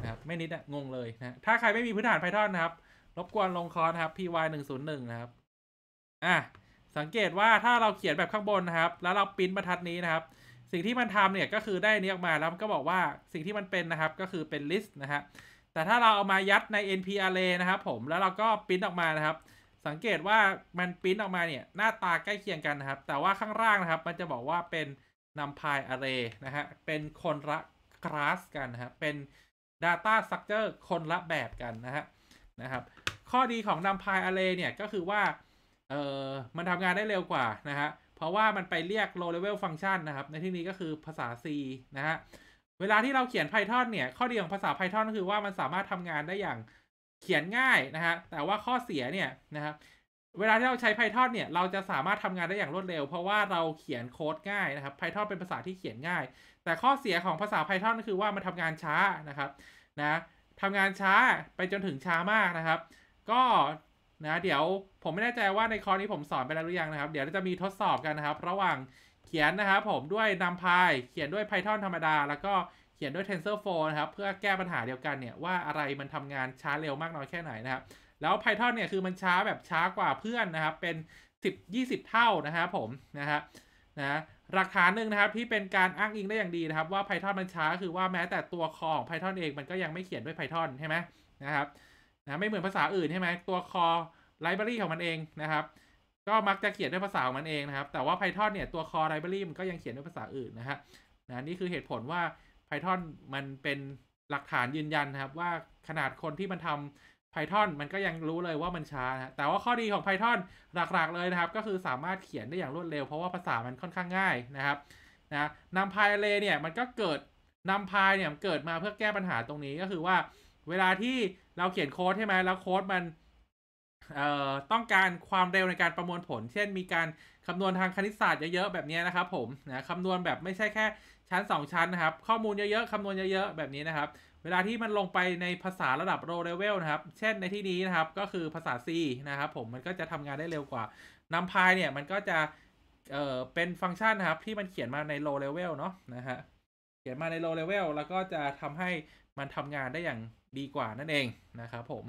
นะครับ ไม่นิดอะงงเลยนะ ถ้าใครไม่มีพื้นฐาน Python นะครับ รบกวนลงคอนะครับ py 1 0 1นะครับ อ่ะ สังเกตว่าถ้าเราเขียนแบบข้างบนนะครับ แล้วเราพิมพ์บรรทัดนี้นะครับ สิ่งที่มันทำเนี่ยก็คือได้นี้ออกมาแล้วมันก็บอกว่าสิ่งที่มันเป็นนะครับ ก็คือเป็นลิสต์นะฮะ แต่ถ้าเราเอามายัดใน np array นะครับ ผม แล้วเราก็พิมพ์ออกมานะครับสังเกตว่ามันพิมพ์ออกมาเนี่ย หน้าตาใกล้เคียงกันนะครับ แต่ว่าข้างล่างนะครับมันจะบอกว่าเป็นนัมพายอาร์เรนะฮะเป็นคนละคลาสกันนะครับเป็น Data Structure คนละแบบกันนะฮะนะครับข้อดีของนัมพายอาร์เรเนี่ยก็คือว่าเออมันทำงานได้เร็วกว่านะฮะเพราะว่ามันไปเรียก low level function นะครับ ในที่นี้ก็คือภาษา C นะฮะเวลาที่เราเขียน Python เนี่ยข้อดีของภาษา Python ก็คือว่ามันสามารถทำงานได้อย่างเขียนง่ายนะฮะ แต่ว่าข้อเสียเนี่ยนะครับเวลาที่เราใช้ Python เนี่ยเราจะสามารถทำงานได้อย่างรวดเร็ว เพราะว่าเราเขียนโค้ดง่ายนะครับ Python เป็นภาษาที่เขียนง่าย แต่ข้อเสียของภาษา Python ก็คือว่ามันทำงานช้านะครับนะทำงานช้าไปจนถึงช้ามากนะครับ ก็นะเดี๋ยวผมไม่แน่ใจว่าในคอร์สนี้ผมสอนไปแล้วหรือยังนะครับ เดี๋ยวจะมีทดสอบกันนะครับ ระหว่างเขียนนะครับผมด้วยนำพายเขียนด้วย Python ธรรมดาแล้วก็เขียนด้วย TensorFlow นะครับเพื่อแก้ปัญหาเดียวกัน เนี่ย ว่าอะไรมันทำงาน ช้าเร็วมากน้อยแค่ไหนนะครับ แล้ว Python เนี่ย คือมันช้าแบบช้ากว่าเพื่อนนะครับเป็น 10 20 เท่านะครับผมนะฮะนะหลักฐานหนึ่งนะครับที่เป็นการอ้างอิงได้อย่างดีนะครับว่า Python มันช้าคือว่าแม้แต่ตัวคอของ Python เองมันก็ยังไม่เขียนด้วย Python ใช่ไหมนะครับนะไม่เหมือนภาษาอื่นใช่ไหมตัวคอไลบรารีของมันเองนะครับก็มักจะเขียนด้วยภาษาของมันเองนะครับแต่ว่า Python เนี่ยตัวคอไลบรารีมันก็ยังเขียนด้วยภาษาอื่นนะฮะนะนี่คือเหตุผลว่า Python มันเป็นหลักฐานยืนยันนะครับ ว่าขนาดคนที่มันทำ Python มันก็ยังรู้เลยว่ามัน ช้า นะ แต่ว่าข้อดีของ Python หลัก ๆเลยนะครับ ก็คือสามารถเขียน ได้ อย่างรวดเร็ว เพราะ ว่าภาษามันค่อนข้างง่ายนะครับนะนำพายเลเนี่ย มันก็เกิดนำพายเนี่ยเกิดมาเพื่อแก้ปัญหาตรงนี้ก็คือว่าเวลาที่เราเขียนโค้ดใช่ไหมแล้วโค้ดมันต้องการความเร็วในการประมวลผล เช่น มีการคำนวณทางคณิตศาสตร์เยอะๆแบบนี้นะครับ ผมนะคำนวณแบบไม่ใช่แค่ชั้น2ชั้นนะครับ ข้อมูลเยอะๆคำนวณเยอะๆแบบนี้นะครับ เวลาที่มันลงไปในภาษาระดับ low level นะครับ เช่นในที่นี้นะครับ ก็คือภาษา C นะครับ ผมมันก็จะทำงานได้เร็วกว่านำพายเนี่ย มันก็จะเอ่อเป็นฟังก์ชันนะครับ ที่มันเขียนมาใน low level เนาะนะฮะเขียนมาใน low level แล้วก็จะทำให้มันทำงานได้อย่างดีกว่านั่นเองนะครับผม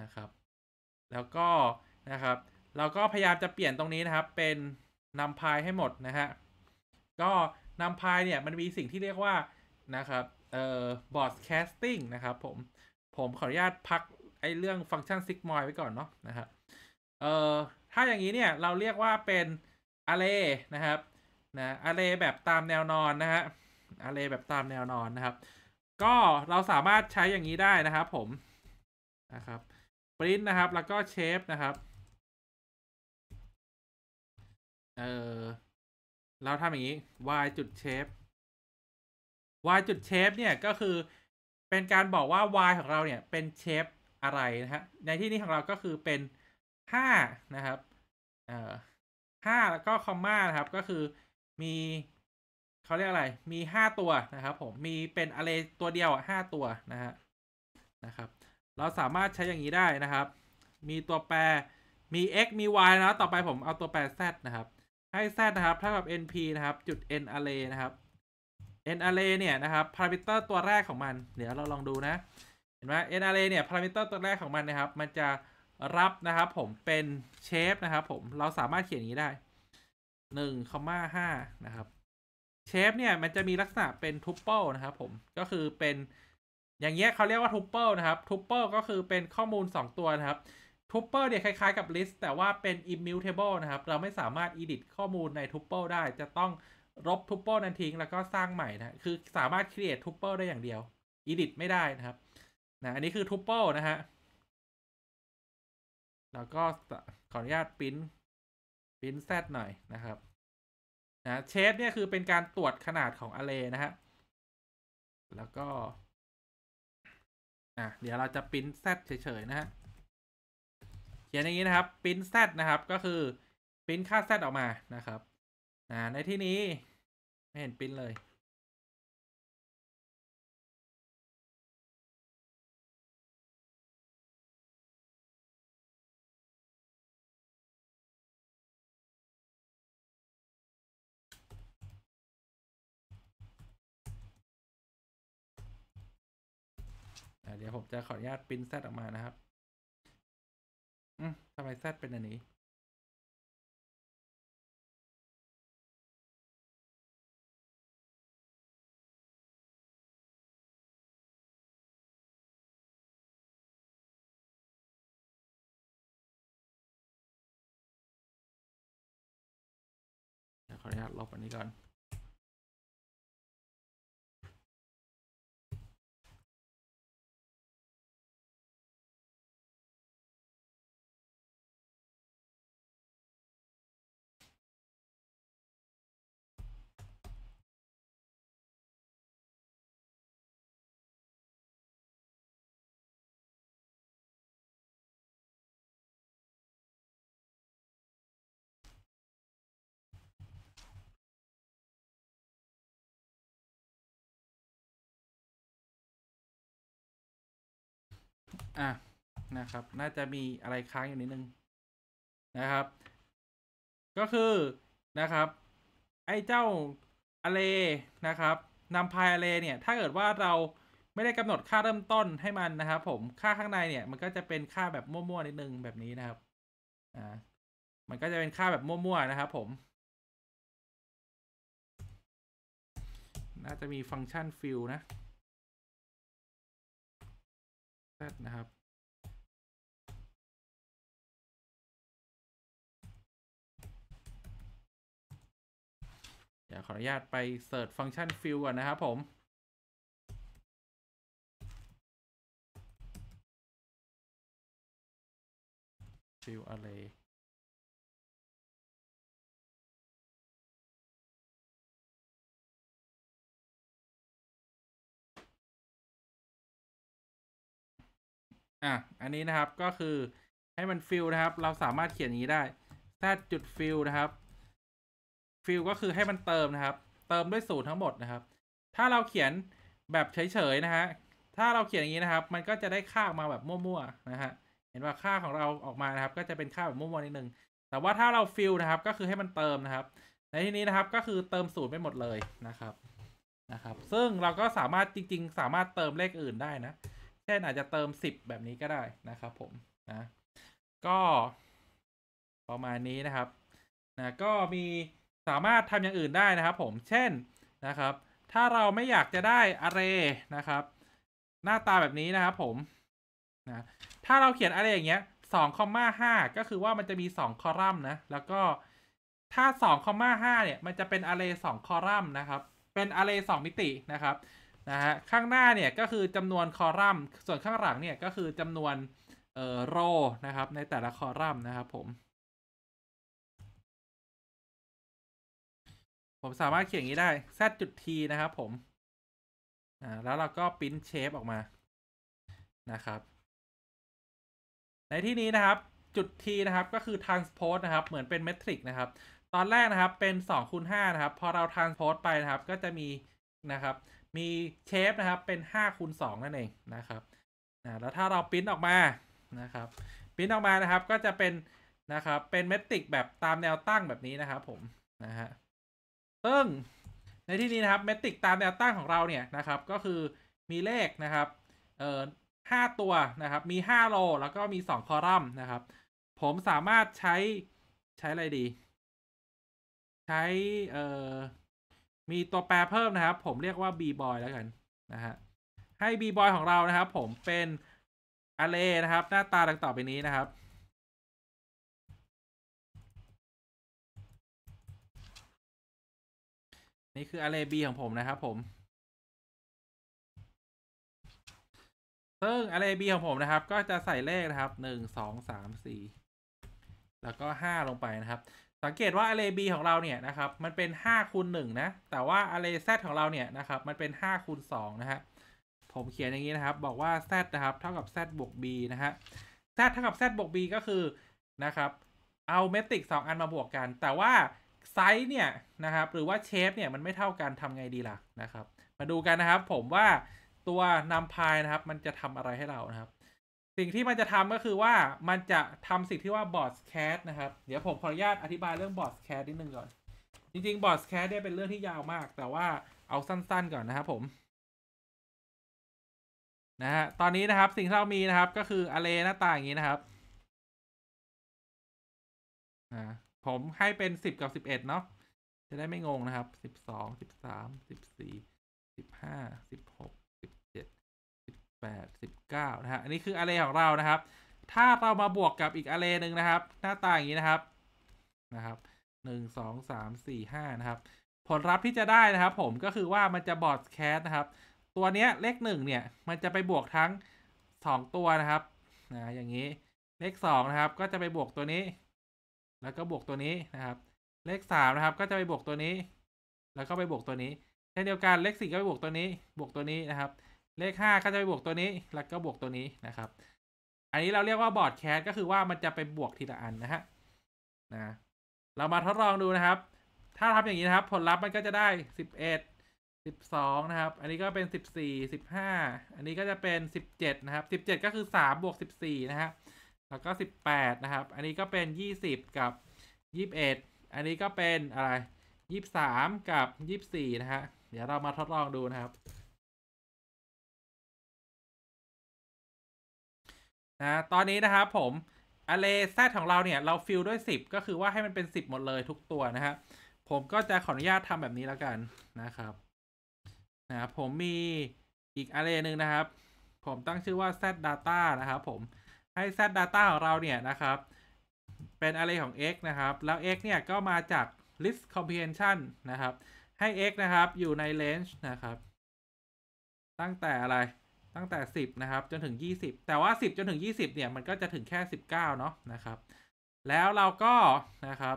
นะครับ แล้วก็นะครับ เราก็พยายามจะเปลี่ยนตรงนี้นะครับ เป็นนำพายให้หมดนะฮะก็นำพายเนี่ยมันมีสิ่งที่เรียกว่านะครับเอ่อบอสแคสติ้งนะครับ ผม ผมขออนุญาตพักไอเรื่องฟังก์ชันซิกมอยไว้ก่อนเนาะนะครับเอ่อถ้าอย่างนี้เนี่ย เราเรียกว่าเป็นอาร์เนะครับ นะอาร์แบบตามแนวนอนนะฮะอาร์แบบตามแนวนอนนะครับ ก็เราสามารถใช้อย่างนี้ได้นะครับ ผมนะครับปริ้นนะครับแล้วก็เชฟนะครับเอ่อเราทำอย่างนี้ y จุดเชฟ y จุดเชฟเนี่ยก็คือเป็นการบอกว่า y ของเราเนี่ยเป็นเชฟอะไรนะฮะ ในที่นี้ของเราก็คือเป็นห้านะครับเอ่อห้าแล้วก็คอมมานะครับ ก็คือมี เขาเรียกอะไรมีห้าตัวนะครับ ผมมีเป็นอะไรตัวเดียวห้าตัวนะฮะนะครับ เราสามารถใช้อย่างนี้ได้นะครับ มีตัวแปรมี x มี y นะต่อไปผมเอาตัวแปร z นะครับให้แดนะครับเท่ากับ np นะครับจุด n array นะครับ n array เนี่ยนะครับพารามิเตอร์ตัวแรกของมัน เดี๋ยวเราลองดูนะ เห็นไหม n array เนี่ยพารามิเตอร์ตัวแรกของมันนะครับ มันจะรับนะครับ ผมเป็นเชฟนะครับผมเราสามารถเขียนอย่างนี้ได้หนึ่งคอมมาห้านะครับเชฟเนี่ยมันจะมีลักษณะเป็นทูเปิลนะครับ ผมก็คือเป็น อย่างเงี้ยเขาเรียกว่าทูเปิลนะครับทูเปิลก็คือเป็นข้อมูล 2 ตัวนะครับทูเปอร์เนี่ยคล้าย ๆ กับลิสต์แต่ว่าเป็น immutable นะครับ เราไม่สามารถ edit ข้อมูลในทูเปอร์ได้จะต้องลบทูเปอร์นั้นทิ้ง แล้วก็สร้างใหม่ นะ คือสามารถ create ทูเปอร์ได้ อย่างเดียว edit ไม่ได้นะครับนะอันนี้ คือทูเปอร์นะ ฮะแล้วก็ ขออนุญาตพิมพ์พิมพ์แซดหน่อยนะครับ นะเชดเนี่ยคือเป็นการตรวจขนาดของ a เรย์นะฮะแล้วก็ อ่ะเดี๋ยวเราจะพิมพ์แซดเฉยๆนะฮะขียนอย่างนี้นะครับปริ้นแซนะครับ ก็คือปริ้นค่าแซออกมานะครับ อ่าในที่นี้ ไม่เห็นปริ้นเลยเดี๋ยวผมจะขออนุญาตปริ้นแซดออกมานะครับอืมทำไมแซดเป็นอันนี้ขออนุญาตลบอันนี้ก่อนอ่ะนะครับ น่าจะมีอะไรค้างอยู่ นิด นึงนะครับ ก็คือ นะครับ ไอ้ เจ้าอะเลนะครับ นำพายอะเลเนี่ย ถ้าเกิดว่าเราไม่ได้กำหนดค่าเริ่มต้นให้มันนะครับผม ค่าข้างในเนี่ย มันก็จะเป็นค่าแบบมั่วๆนิด นึง แบบนี้นะครับ อ่า มันก็จะเป็นค่าแบบมั่วๆนะครับ ผม น่าจะมีฟังก์ชันฟิลนะดนะครับเดี๋ยวขออนุญาตไปเสิร์ชฟังก์ชันฟิลก่อนนะครับผมฟิลอะไรอ่ะ อันนี้นะครับก็คือให้มันฟิลนะครับเราสามารถเขียนอย่างนี้ได้าจุดฟิลนะครับฟิลก็คือให้มันเติมนะครับ เติมด้วยสูตรทั้งหมดนะครับ ถ้าเราเขียนแบบเฉยๆนะฮะถ้าเราเขียนอย่างนี้นะครับ มันก็จะได้ค่าออกมาแบบ มั่วๆนะฮะเห็นว่าค่าของเราออกมานะครับ ก็จะเป็นค่าแบบมั่วๆนิดนึง แต่ว่าถ้าเราฟิลนะครับก็คือให้มันเติมนะครับ ในที่นี้นะครับก็คือเติมสูตรไปหมดเลยนะครับนะครับ ซึ่งเราก็สามารถจริงๆ สามารถเติมเลขอื่นได้นะช่นอาจจะเติมสิบแบบนี้ก็ได้นะครับผมนะก็ประมาณนี้นะครับนะก็มีสามารถทำอย่างอื่นได้นะครับผม เช่นนะครับถ้าเราไม่อยากจะได้อาร์เรนะครับหน้าตาแบบนี้นะครับผมนะถ้าเราเขียนอาร์เรอย่างเงี้ยสองคอมมาห้าก็คือว่ามันจะมีสองคอลัมน์นะแล้วก็ถ้าสองคอมมาห้าเนี่ยมันจะเป็นอาร์เรสองคอลัมน์นะครับเป็นอาร์เรสองมิตินะครับนะฮะข้างหน้าเนี่ยก็คือจำนวนคอลัมน์ส่วนข้างหลังเนี่ยก็คือจำนวน เอ่อโร นะครับในแต่ละคอลัมน์นะครับผม ผมสามารถเขียนอย่างนี้ได้ z จุด t นะครับผมอ่าแล้วเราก็พิมพ์เชฟออกมานะครับ ในที่นี้นะครับ จุด t นะครับ ก็คือ transpose นะครับ เหมือนเป็นเมทริกนะครับ ตอนแรกนะครับ เป็น2คูณ5นะครับ พอเรา transpose ไปนะครับ ก็จะมีนะครับมีเชฟนะครับเป็น5คูณงนั่นเองนะครับนะแล้วถ้าเราพิมพ์ออกมานะครับพิมพ์ออกมานะครับก็จะเป็นนะครับ เป็นเมตริกแบบตามแนวตั้งแบบนี้นะครับ ผมนะฮะซึ่งในที่นี้นะครับ เมตริกตามแนวตั้งของเราเนี่ยนะครับ ก็คือมีเลขนะครับเอ่อห้าตัวนะครับ มีห้าโลแล้วก็มีสองคอลัมน์นะครับ ผมสามารถใช้ใช้อะไรดี ใช้เอ่อมีตัวแปรเพิ่มนะครับผมเรียกว่า b boy แล้วกันนะฮะให้ b boy ของเรานะครับผมเป็นอารเรนะครับ หน้าตาดังต่อไปนี้นะครับ นี่คืออารเรบีของผมนะครับ ผมซึ่งอารเรบีของผมนะครับก็จะใส่เลขนะครับหนึ่ง สอง สาม สี่ แล้วก็ห้าลงไปนะครับสังเกตว่าอะ r a บีของเราเนี่ยนะครับมันเป็น 5คูณหนะแต่ว่าะ r ร a y z ของเราเนี่ยนะครับมันเป็น5คูณงนะฮะผมเขียนอย่างนี้นะครับบอกว่า z นะครับเท่ากับ z บวก b นะฮะ z เท่ากับ z บวก b ก็คือนะครับ เอาเมตริก2อันมาบวกกัน แต่ว่าไซส์เนี่ยนะครับหรือว่าเชฟเนี่ยมันไม่เท่ากันทำไงดีล่ะนะครับมาดูกันนะครับผมว่าตัวนำพายนะครับมันจะทำอะไรให้เรานะครับสิ่งที่มันจะทำก็คือว่ามันจะทำสิ่งที่ว่าบอสแคสนะครับเดี๋ยวผมขออนุญาต อธิบายเรื่องบอสแคสนิดนึงก่อนจริง ๆบอสแคสเนี่ยเป็นเรื่องที่ยาวมาก แต่ว่าเอาสั้นๆก่อนนะครับผมนะฮะตอนนี้นะครับสิ่งที่เรามีนะครับก็คืออะเลหน้าตาอย่างนี้นะครับนะผมให้เป็นสิบกับสิบเอ็ดเนาะจะได้ไม่งงนะครับสิบสองสิบสามสิบสี่สิบห้าสิบหก8 19นะฮะ อันนี้คืออะรเรย์ของเรานะครับ ถ้าเรามาบวกกับอีกอะรเรย์หนึ่งนะครับ หน้าตาอย่างนี้นะครับ นะครับ หนึ่งสองสามสี่ห้านะครับ ผลลัพธ์ที่จะได้นะครับผมก็คือว่ามันจะบอดแคสนะครับ ตัวเนี้ย เลขหนึ่งเนี่ยมันจะไปบวกทั้งสองตัวนะครับ นะ อย่างนี้ เลขสองนะครับก็จะไปบวกตัวนี้ แล้วก็บวกตัวนี้นะครับ เลขสามนะครับ ก็จะไปบวกตัวนี้ แล้วก็ไปบวกตัวนี้ เช่นเดียวกันเลขสี่ก็ไปบวกตัวนี้ บวกตัวนี้นะครับเลข 5 ก็จะไปบวกตัวนี้ แล้วก็บวกตัวนี้นะครับ อันนี้เราเรียกว่าบอร์ดแคสก็คือว่ามันจะไปบวกทีละอันนะฮะนะ เรามาทดลองดูนะครับ ถ้าทำอย่างนี้นะครับ ผลลัพธ์มันก็จะได้11 12นะครับ อันนี้ก็เป็น14 15อันนี้ก็จะเป็น17นะครับ17ก็คือ3บวก14นะฮะแล้วก็18นะครับ อันนี้ก็เป็น20กับ21อันนี้ก็เป็นอะไร23กับ24นะฮะเดี๋ยวเรามาทดลองดูนะครับนะตอนนี้นะครับผมอเลแซของเราเนี่ย เราฟิลด้วย 10 ก็คือว่าให้มันเป็น 10 หมดเลยทุกตัวนะครับผมก็จะขออนุญาตทำแบบนี้แล้วกันนะครับนะบผมมีอีกอะไรหนึ่งนะครับ ผมตั้งชื่อว่า z data นะครับ ผมให้ z data ของเราเนี่ยนะครับ เป็นอะไรของ x นะครับ แล้ว x เนี่ยก็มาจาก list comprehension นะครับให้ x นะครับอยู่ใน range นะครับ ตั้งแต่อะไรตั้งแต่10นะครับจนถึง 20 แต่ว่า 10 จนถึง 20 เนี่ย มันก็จะถึงแค่ 19 เนาะนะครับ แล้วเราก็นะครับ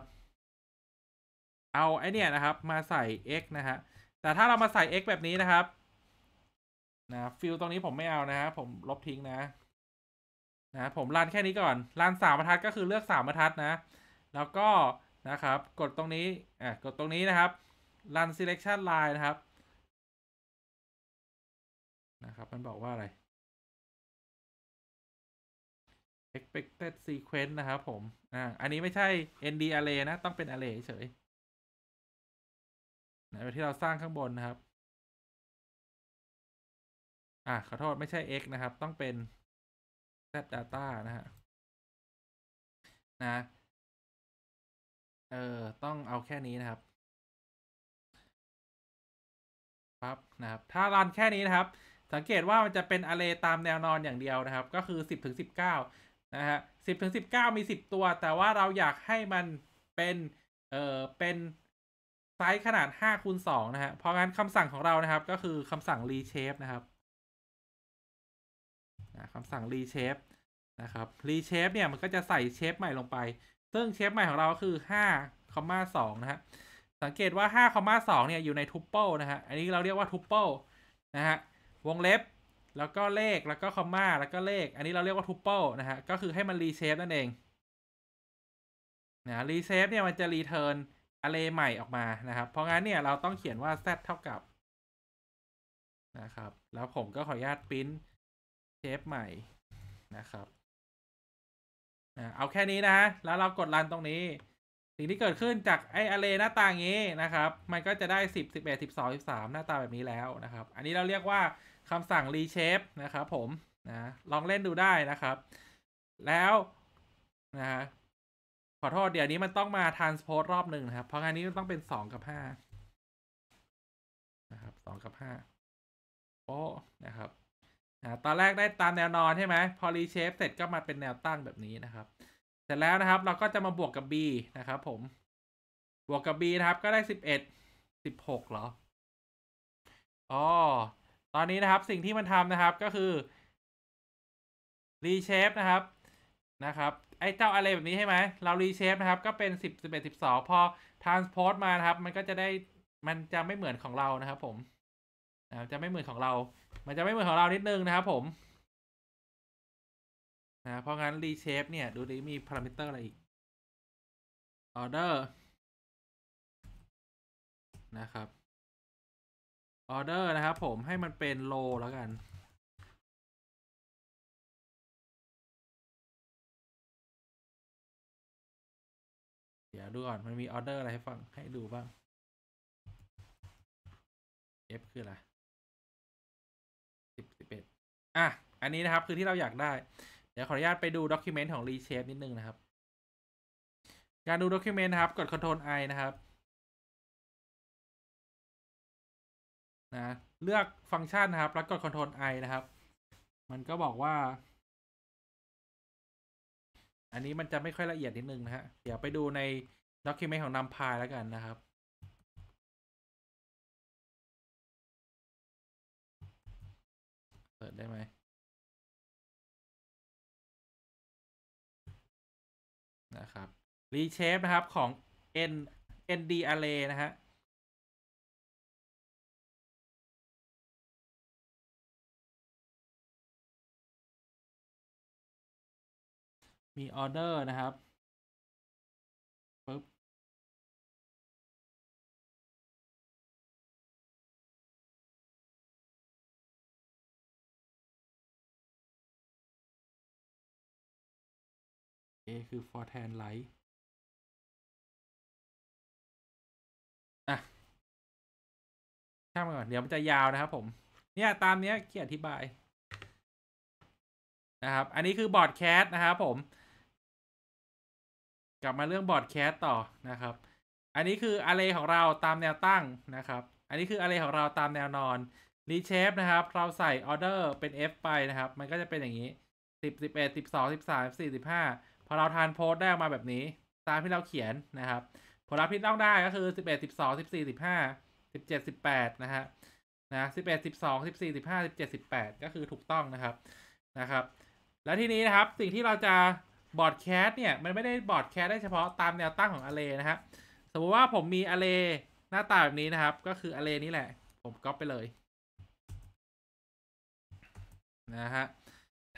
เอาไอเนี่ยนะครับมาใส่ x นะฮะแต่ถ้าเรามาใส่ x แบบนี้นะครับนะฟิลตรงนี้ผมไม่เอานะฮะผมลบทิ้งนะนะผมรันแค่นี้ก่อนรันสามบรรทัดก็คือเลือกสามบรรทัดนะ แล้วก็นะครับ กดตรงนี้อ่ะกดตรงนี้นะครับรัน selection line นะครับนะครับ มันบอกว่าอะไร expected sequence นะครับ ผม อ่า อันนี้ไม่ใช่ nd array นะ ต้องเป็น array เฉยนะที่เราสร้างข้างบนนะครับ อ่าขอโทษ ไม่ใช่ x นะครับ ต้องเป็น z data นะฮะ นะ เออ ต้องเอาแค่นี้นะครับ ครับนะครับ ถ้ารันแค่นี้นะครับสังเกตว่า มันจะเป็นอะเรตามแนวนอนอย่างเดียวนะครับ ก็คือ 10 ถึง 19 นะฮะ 10ถึง19 มี 10 ตัว แต่ว่าเราอยากให้มันเป็น เอ่อ เป็น ไซส์ ขนาด 5 คูณ 2 นะฮะ เพราะงั้นคำสั่งของเรานะครับ ก็คือคำสั่ง reshape นะครับคำสั่ง reshape นะครับ reshape เนี่ยมันก็จะใส่เชฟใหม่ลงไป ซึ่งเชฟใหม่ของเราคือ5 2 นะฮะ สังเกตว่า5 2 เนี่ยอยู่ใน tuple นะฮะ อันนี้เราเรียกว่า tuple นะฮะวงเล็บ แล้วก็เลข แล้วก็คอมมาแล้วก็เลข อันนี้เราเรียกว่าทูเปิลนะฮะก็คือให้มันรีเซฟนั่นเอง นะรีเซฟเนี่ยมันจะรีเทิร์นอะเลใหม่ออกมา นะครับ เพราะงั้นเนี่ยเราต้องเขียนว่า z เท่ากับนะครับ แล้วผมก็ขออนุญาตพิมพ์เชฟใหม่นะครับ เอาแค่นี้นะ แล้วเรากดรันตรงนี้ สิ่งที่เกิดขึ้นจากไอ้อะเลหน้าตางี้นะครับ มันก็จะได้สสสสิิิบบบเอดอง สิบสามหน้าตาแบบนี้แล้วนะครับ อันนี้เราเรียกว่าคำสั่ง reshape นะครับผมนะลองเล่นดูได้นะครับแล้วนะฮะขอโทษ เดี๋ยวนี้มันต้องมา transpose รอบหนึ่งนะครับ เพราะงานนี้มันต้องเป็นสองกับห้านะครับสองกับห้าโอ้นะครับนะตอนแรกได้ตามแนวนอนใช่ไหมพอรีเชฟเสร็จก็มาเป็นแนวตั้งแบบนี้นะครับเสร็จแล้วนะครับ เราก็จะมาบวกกับ b นะครับผม บวกกับ b นะครับก็ได้สิบเอ็ดสิบหกเหรออ๋อตอนนี้นะครับสิ่งที่มันทำนะครับก็คือ รีเชฟนะครับนะครับไอ้เจ้าอะไร แบบนี้ใช่ไหมเรารีเชฟนะครับ ก็เป็นสิบสิบเอ็ดสิบสองพอทรานสโพสมานะครับ มันก็จะได้มันจะไม่เหมือนของเรานะครับ ผมนะจะไม่เหมือนของเรา มันจะไม่เหมือนของเรานิดนึงนะครับผมนะเพราะงั้นรีเชฟเนี่ย ดูดิมีพารามิเตอร์อะไรอีกออเดอร์นะครับออเดอร์นะครับ ผมให้มันเป็นโล แล้วกัน เดี๋ยวดูก่อนมันมีออเดอร์อะไรให้ฟังให้ดูบ้าง F คืออะไรสิบสิบเอ็ดอ่ะ อันนี้นะครับคือที่เราอยากได้ เดี๋ยวขออนุญาตไปดูด็อกิเมนต์ของรีเชฟนิดนึงนะครับการดูด็อกิเมนต์นะครับ กด Ctrl I นะครับนะเลือกฟังก์ชันนะครับแล้วกด Ctrl I นะครับ มันก็บอกว่า อันนี้มันจะไม่ค่อยละเอียด นิด นึง นะฮะ เดี๋ยว ไปดูใน ด็อกิเมนต์ของนำพายแล้วกันนะครับ เปิดได้ไหมนะครับรีเชฟนะครับของ N ND Array นะฮะมีออเดอร์นะครับปึ๊บเอคือ for tan light อ่ะข้ามก่อน เดี๋ยวมันจะยาวนะครับผม เนี่ยตามเนี้ยเขียนอธิบายนะครับ อันนี้คือบอร์ดแคสนะครับผมกลับมาเรื่องบอร์ดแคสต่อนะครับ อันนี้คืออารรของเราตามแนวตั้งนะครับ อันนี้คืออารรของเราตามแนวนอนรีเชฟนะครับ เราใส่ออเดอร์เป็น F ไปนะครับ มันก็จะเป็นอย่างนี้ สิบสิบเอ็ดสิบสองสิบสามสี่สิบห้าพอเราทานโพสต์ได้ออกมาแบบนี้ ตามที่เราเขียนนะครับ ผลลัพธ์ที่ต้องได้ก็คือสิบเอ็ดสิบสองสิบสี่สิบห้าสิบเจ็ดสิบแปดนะฮะนะสิบเอ็ดสิบสองสิบสี่สิบห้าสิบเจ็ดสิบแปดก็คือถูกต้องนะครับนะครับ และทีนี้นะครับสิ่งที่เราจะบอร์ดแคสเนี่ยมันไม่ได้บอร์ดแคสได้เฉพาะตามแนวตั้งของอาเลนะครับสมมติว่าผมมีอาเลหน้าตาแบบนี้นะครับ ก็คืออาเลนี้แหละ ผมก๊อปไปเลยนะฮะ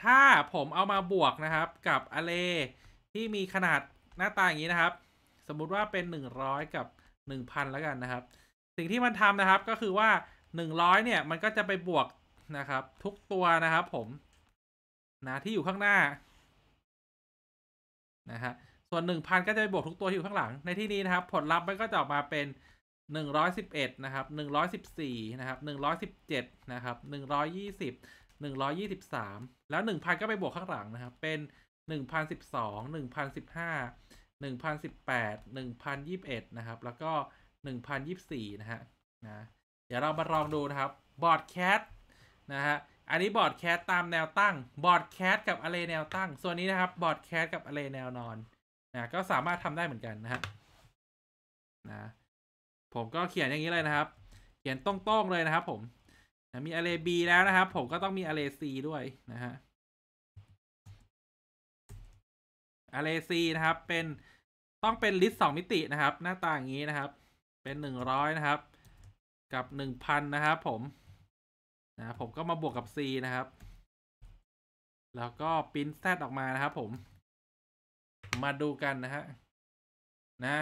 ถ้าผมเอามาบวกนะครับกับอาเลที่มีขนาดหน้าตาอย่างนี้นะครับ สมมุติว่าเป็นหนึ่งร้อยกับหนึ่งพันแล้วกันนะครับ สิ่งที่มันทำนะครับก็คือว่าหนึ่งร้อยเนี่ยมันก็จะไปบวกนะครับ ทุกตัวนะครับผมนะที่อยู่ข้างหน้านะฮะ ส่วน 1,000ก็จะไปบวกทุก ตัวที่อยู่ข้างหลัง ในที่นี้นะครับผลลัพธ์มันก็จะออกมาเป็น 111 นะครับ 114นะครับ117นะครับ120 123 แล้ว 1,000ก็ไปบวกข้างหลังนะครับเป็น 1,012 1,015 1,018 1,021 นะครับ แล้วก็ 1,024นะฮะนะเดี๋ยวเรามาลองดูนะครับบอร์ดแคทนะฮะอันนี้บอร์ดแคสตามแนวตั้งบอร์ดแคสกับอะเรแนวตั้งส่วนนี้นะครับบอร์ดแคสกับอะเรแนวนอนนะก็สามารถทำได้เหมือนกันนะฮะนะผมก็เขียนอย่างนี้เลยนะครับ เขียนตรงๆเลยนะครับ ผมนะมีอะเรีแล้วนะครับ ผมก็ต้องมีอะเรีด้วยนะฮะอะเรีนะครับ เป็นต้องเป็นลิสต์สองมิตินะครับ หน้าตาอย่างนี้นะครับ เป็นหนึ่งร้อยนะครับ กับหนึ่งพันนะครับผมนะผมก็มาบวกกับ C นะครับ แล้วก็ปริ้นแซดออกมา นะ ครับผม มาดูกันนะฮะ นะ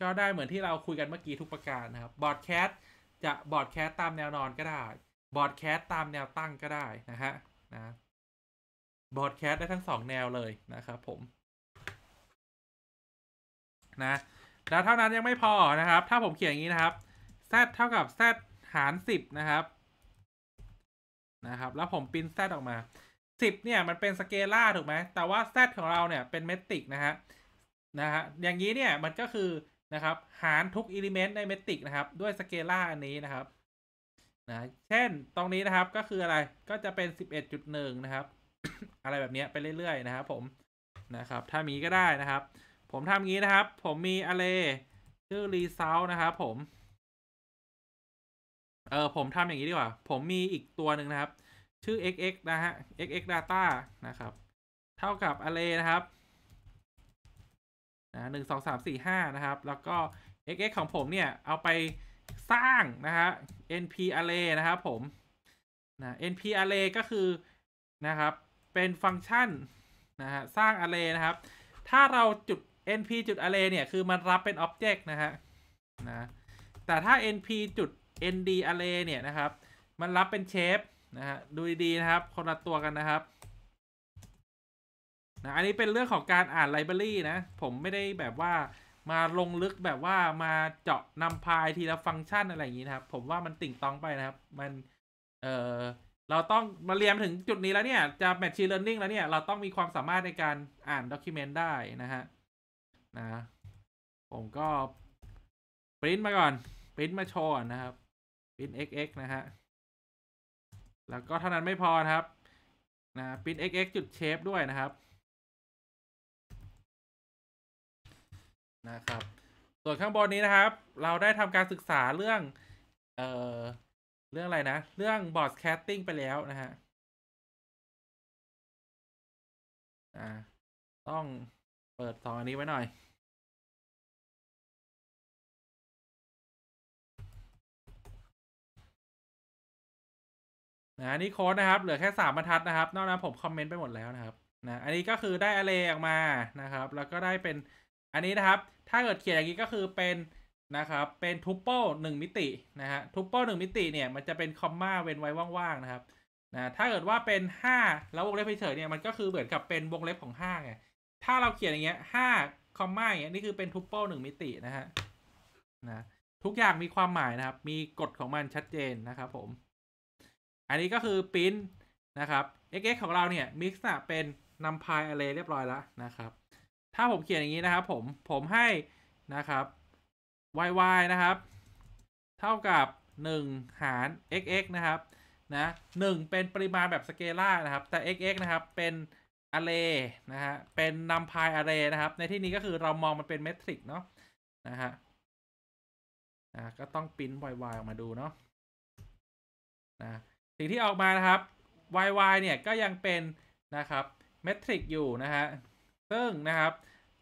ก็ได้เหมือนที่เราคุยกันเมื่อกี้ทุกประการนะครับ บอร์ดแคสจะบอร์ดแคสตามแนวนอนก็ได้ บอร์ดแคสตามแนวตั้งก็ได้นะฮะ นะ บอร์ดแคสได้ทั้งสองแนวเลยนะครับผม นะ แล้วเท่านั้นยังไม่พอนะครับ ถ้าผมเขียนอย่างนี้นะครับ z เท่ากับ z หาร10นะครับนะครับแล้วผมปินแซดออกมา 10 เนี่ยมันเป็นสเกล่าถูกไหม แต่ว่าแซดของเราเนี่ยเป็นเมตริกนะฮะนะฮะอย่างนี้เนี่ย มันก็คือนะครับหารทุกอิเลเมนต์ในเมตริกนะครับด้วยสเกล่าอันนี้นะครับนะเช่นตรงนี้นะครับก็คืออะไรก็จะเป็น 11.1นะครับอะไรแบบนี้ไปเรื่อยๆนะครับผมนะครับถ้ามีก็ได้นะครับ ผมทำงี้นะครับ ผมมีอะไรชื่อรีเซลนะครับผมเออผมทำอย่างนี้ดีกว่าผมมีอีกตัวหนึ่งนะครับชื่อ xx นะฮะ xx data นะครับเท่ากับ array นะครับนะหนึ่งสองสามสี่ห้านะครับแล้วก็ xx ของผมเนี่ยเอาไปสร้างนะฮะ np array นะครับผมนะ np array ก็คือนะครับเป็นฟังก์ชันนะฮะสร้าง array นะครับ ถ้าเราจุด np จุด array เนี่ยคือมันรับเป็น object นะฮะนะแต่ถ้า np จุด ND array เนี่ยนะครับ มันรับเป็นเชฟนะฮะดูดีๆนะครับ คนละตัวกันนะครับนะอันนี้เป็นเรื่องของการอ่านไลบรารีนะ ผมไม่ได้แบบว่ามาลงลึกแบบว่ามาเจาะนำพายทีละ ฟังก์ชันอะไรอย่างนี้นะครับผมว่ามันติ่งต้องไปนะครับ มันเออเราต้องมาเรียนถึงจุดนี้แล้วเนี่ยจะแมชชีเนอร์นิ่งแล้วเนี่ยเราต้องมีความสามารถในการอ่านด็อกิเมนต์ได้นะฮะนะผมก็ปริ้นมาก่อนปริ้นมาโชว์นะครับปิ้น xx นะฮะ แล้วก็เท่านั้นไม่พอนะครับ นะปิ้น xx จุด shape ด้วยนะครับ นะครับ ส่วนข้างบนนี้นะครับ เราได้ทำการศึกษาเรื่อง เอ่อ เรื่องอะไรนะ เรื่องบอร์ดแคสติ้งไปแล้วนะฮะ อ่า ต้องเปิดสองอันนี้ไว้หน่อยนะนี่โค้ดนะครับเหลือแค่สามบรรทัดนะครับนอกนั้นผมคอมเมนต์ไปหมดแล้วนะครับนะอันนี้ก็คือได้อะไรออกมานะครับ แล้วก็ได้เป็นอันนี้นะครับ ถ้าเกิดเขียนอย่างนี้ก็คือเป็นนะครับ เป็นทูปเปิลหนึ่งมิตินะฮะทูปเปิลหนึ่งมิติเนี่ยมันจะเป็นคอมมาเว้นไว้ว่างๆนะครับนะถ้าเกิดว่าเป็นห้าแล้ววงเล็บเฉยเนี่ยมันก็คือเหมือนกับเป็นวงเล็บของห้าไงถ้าเราเขียนอย่างเงี้ยห้าคอมมาเงี้ยนี่คือเป็นทูปเปิลหนึ่งมิตินะฮะนะทุกอย่างมีความหมายนะครับ มีกฎของมันชัดเจนนะครับผมอันนี้ก็คือปิ้นนะครับ xx ของเราเนี่ยมิกซ์เป็นนัมพายอะไรเรียบร้อยแล้วนะครับ ถ้าผมเขียนอย่างนี้นะครับ ผมผมให้นะครับ yy นะครับ เท่ากับ 1 หาร xx นะครับนะหเป็นปริมาณแบบสเกลานะครับแต่ xx นะครับ เป็นอะเรนะฮะเป็นนัมพายอะเรนะครับ ในที่นี้ก็คือเรามองมันเป็นเมทริกเนาะนะฮะนะก็ต้องปิ้น yy ออกมาดูเนาะนะสิ่งที่ออกมานะครับ yy เนี่ยก็ยังเป็นนะครับเมทริกอยู่นะฮะซึ่งนะครับ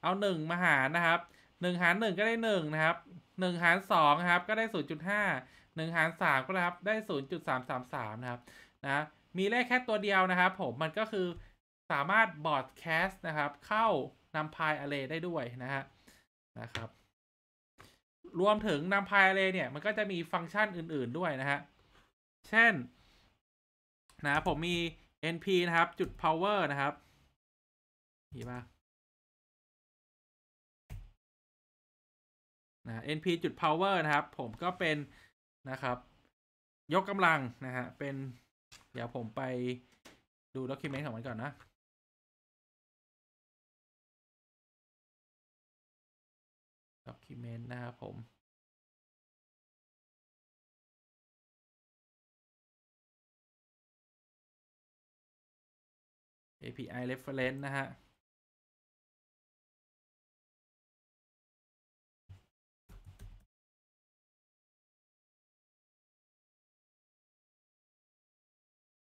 เอา1มาหารนะครับ1หาร1 ก็ได้ 1 นะครับ1หาร2ครับ ก็ได้ 0.5 1หาร3 ก็นะครับได้0.333 นะครับนะมีเลขแค่ตัวเดียวนะครับ ผมมันก็คือสามารถบอร์ดแคสต์นะครับเข้านำพายอะเ์ได้ด้วยนะฮะนะครับ รวมถึงนำพายอะเ์เนี่ย มันก็จะมีฟังก์ชันอื่น ๆด้วยนะฮะเช่นนะ ผมมี NP นะครับ จุด power นะครับเห็นปะนะ NP จุด power นะครับ ผมก็เป็นนะครับ ยกกำลัง นะฮะเป็น เดี๋ยวผมไปดู ด็อกิเมนต์ ของมันก่อนนะ ด็อกิเมนต์นะครับผม API reference นะฮะ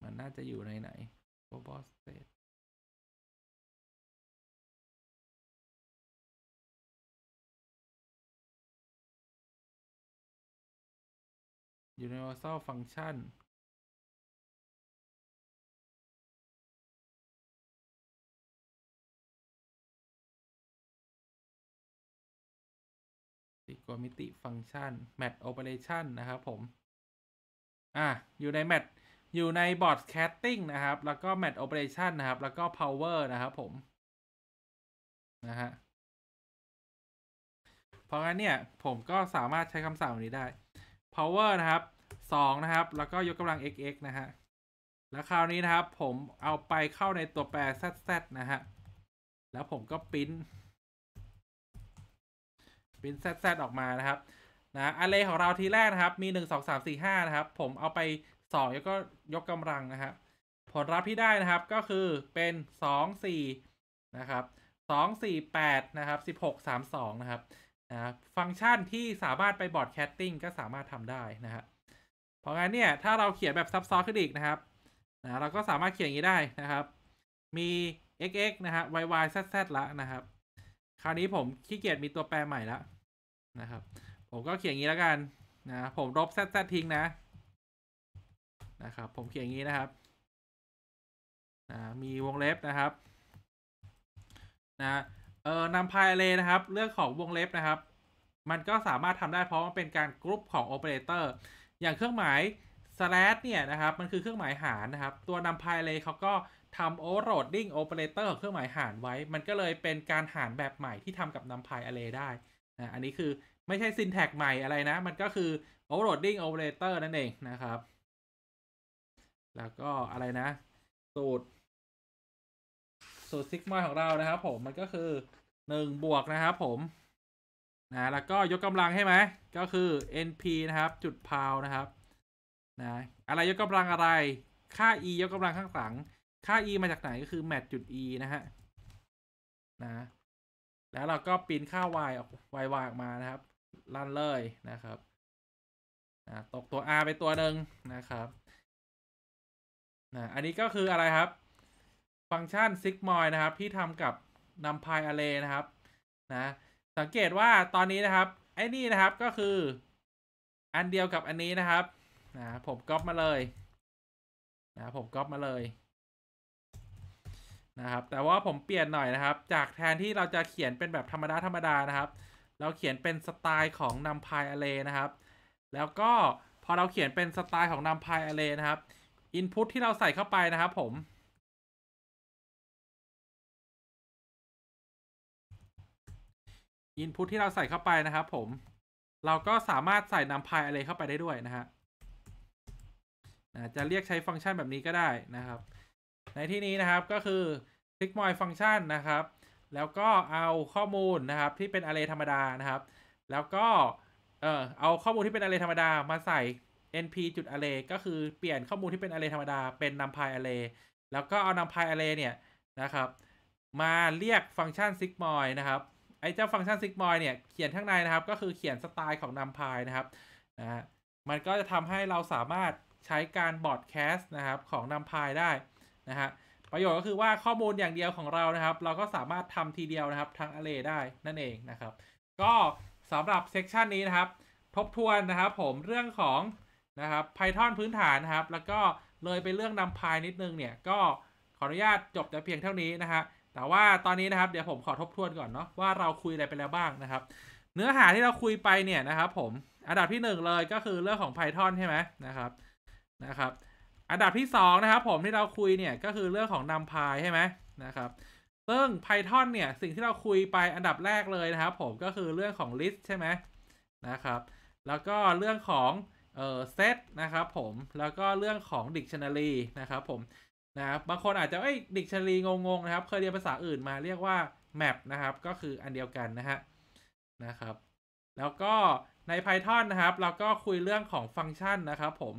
มันน่าจะอยู่ในไหน global state อยู่ใน universal function ติกมิติฟังก์ชันแมทโอเปอเรชันนะครับผมอ่ะอยู่ในแมทอยู่ในบอร์ดแคตติ้งนะครับ แล้วก็แมทโอเปอเรชันนะครับ แล้วก็ พาวเวอร์ นะครับผมนะฮะเพราะงั้นเนี่ย ผมก็สามารถใช้คำสั่งนี้ได้ power นะครับ สองนะครับ แล้วก็ยกกำลัง xx นะฮะแล้วคราวนี้นะ ครับ ผมเอาไปเข้าในตัวแปร zz นะฮะแล้วผมก็ปริ้นบินแซดออกมานะครับนะอะเลยของเราทีแรกนะครับ มี 1 2 3 4 5นะครับ ผมเอาไป 2 แล้วก็ยกกำลังนะครับ ผลลัพธ์ที่ได้นะครับก็คือเป็น 2 4นะครับ2 4 8นะครับ 16 3 2 นะครับนะฟังก์ชันที่สามารถไปบอร์ดแคตติ้งก็สามารถทำได้นะครับ เพราะงั้นเนี่ย ถ้าเราเขียนแบบซับซ้อนขึ้นอีกนะครับนะเราก็สามารถเขียนอย่างนี้ได้นะครับ มี xx นะฮะ yy zz ละนะครับคราวนี้ผม ขี้เกียจมีตัวแปรใหม่แล้วนะครับ ผมก็เขียนอย่างนี้แล้วกันนะผมลบแซดแทิ้งนะนะครับ ผมเขียนอย่างนี้นะครับนะมีวงเล็บนะครับนะเอ่อนำพายเลนะครับเรื่องของวงเล็บนะครับ มันก็สามารถทำได้เพราะมันเป็นการ กรุ๊ปของโอเปอเรเตอร์อย่างเครื่องหมาย slash เนี่ยนะครับ มันคือเครื่องหมายหารนะครับ ตัวนำพายเลเขาก็ทำ overload i n g operator ของเครื่องหมายหารไว้ มันก็เลยเป็นการหารแบบใหม่ที่ทำกับ numpy array ได้นะ อันนี้คือไม่ใช่ syntax ใหม่อะไรนะ มันก็คือ overloading operator นั่นเองนะครับ แล้วก็อะไรนะ สูตรสูตรซิกมาของเรานะครับ ผม มันก็คือหนึ่งบวกนะครับผม นะ แล้วก็ยกกำลังให้ไหม ก็คือ np นะครับ จุดพาวนะครับ นะ อะไรยกกำลังอะไร ค่า e ยกกำลังข้างหลังค่า e มาจากไหนก็คือ mat จุด e นะฮะ นะ แล้วเราก็ปรินค่า y ออก y y ออกมานะครับลั่นเลยนะครับนะตกตัว r ไปตัวหนึ่งนะครับ นะ อันนี้ก็คืออะไรครับ ฟังก์ชันซิกมอยนะครับ ที่ทำกับนำพายอะเลนะครับ นะ สังเกตว่าตอนนี้นะครับ ไอ้นี่นะครับก็คือ อันเดียวกับอันนี้นะครับ นะ ผมก๊อปมาเลย นะ ผมก๊อปมาเลยนะครับแต่ว่าผมเปลี่ยนหน่อยนะครับ จากแทนที่เราจะเขียนเป็นแบบธรรมดาธรรมดานะครับ เราเขียนเป็นสไตล์ของนำพายอเลนะครับแล้วก็พอเราเขียนเป็นสไตล์ของนำพายอเลนะครับอินพุตที่เราใส่เข้าไปนะครับ ผมอินพุตที่เราใส่เข้าไปนะครับ ผมเราก็สามารถใส่นำพายอะไรเข้าไปได้ด้วยนะฮะจะเรียกใช้ฟังก์ชันแบบนี้ก็ได้นะครับในที่นี้นะครับก็คือ click moi function นะครับแล้วก็เอาข้อมูลนะครับที่เป็น array ธรรมดานะครับ แล้วก็เออเอา ข้อมูลที่เป็น array ธรรมดา มาใส่ np จุด array ก็คือเปลี่ยนข้อมูลที่เป็น array ธรรมดา เป็น numpy array แล้วก็เอา numpy array เนี่ยนะครับ มาเรียกฟังก์ชัน sigmoid นะครับไอ้เจ้าฟังก์ชัน sigmoid เนี่ยเขียนข้างในนะครับ ก็คือเขียนสไตล์ของ numpy นะครับนะมันก็จะทำให้เราสามารถใช้การบอร์ดแคสต์นะครับของ numpy ได้นะฮะประโยชน์ก็คือว่าข้อมูลอย่างเดียวของเรานะครับ เราก็สามารถทำทีเดียวนะครับทั้งอ r r a y ได้นั่นเองนะครับ ก็สำหรับเซกชันนี้นะครับทบทวนนะครับ ผมเรื่องของนะครับ Python พื้นฐานนะครับแล้วก็เลยไปเรื่องนำพายนิดนึงเนี่ยก็ขออนุญาตจบแต่เพียงเท่านี้นะฮะแต่ว่าตอนนี้นะครับเดี๋ยวผมขอทบทวนก่อนเนาะว่าเราคุยอะไรไปแล้วบ้างนะครับ เนื้อหาที่เราคุยไปเนี่ยนะครับ ผมอันดับที่1เลยก็คือเรื่องของ Python ใช่ไหมนะครับนะครับอันดับที่ 2 นะครับ ผมที่เราคุยเนี่ยก็คือเรื่องของนำพายใช่ไหมนะครับซึ่ง Python เนี่ยสิ่งที่เราคุยไปอันดับแรกเลยนะครับผมก็คือเรื่องของ list ใช่ไหมนะครับ แล้วก็เรื่องของเอ่อ set นะครับผม แล้วก็เรื่องของ dictionary นะครับผมนะครับบางคนอาจจะเอ้ย dictionary งงๆ นะครับ เคยเรียนภาษาอื่นมาเรียกว่า map นะครับก็คืออันเดียวกันนะฮะนะครับ แล้วก็ใน Python นะครับ เราก็คุยเรื่องของฟังก์ชันนะครับ ผม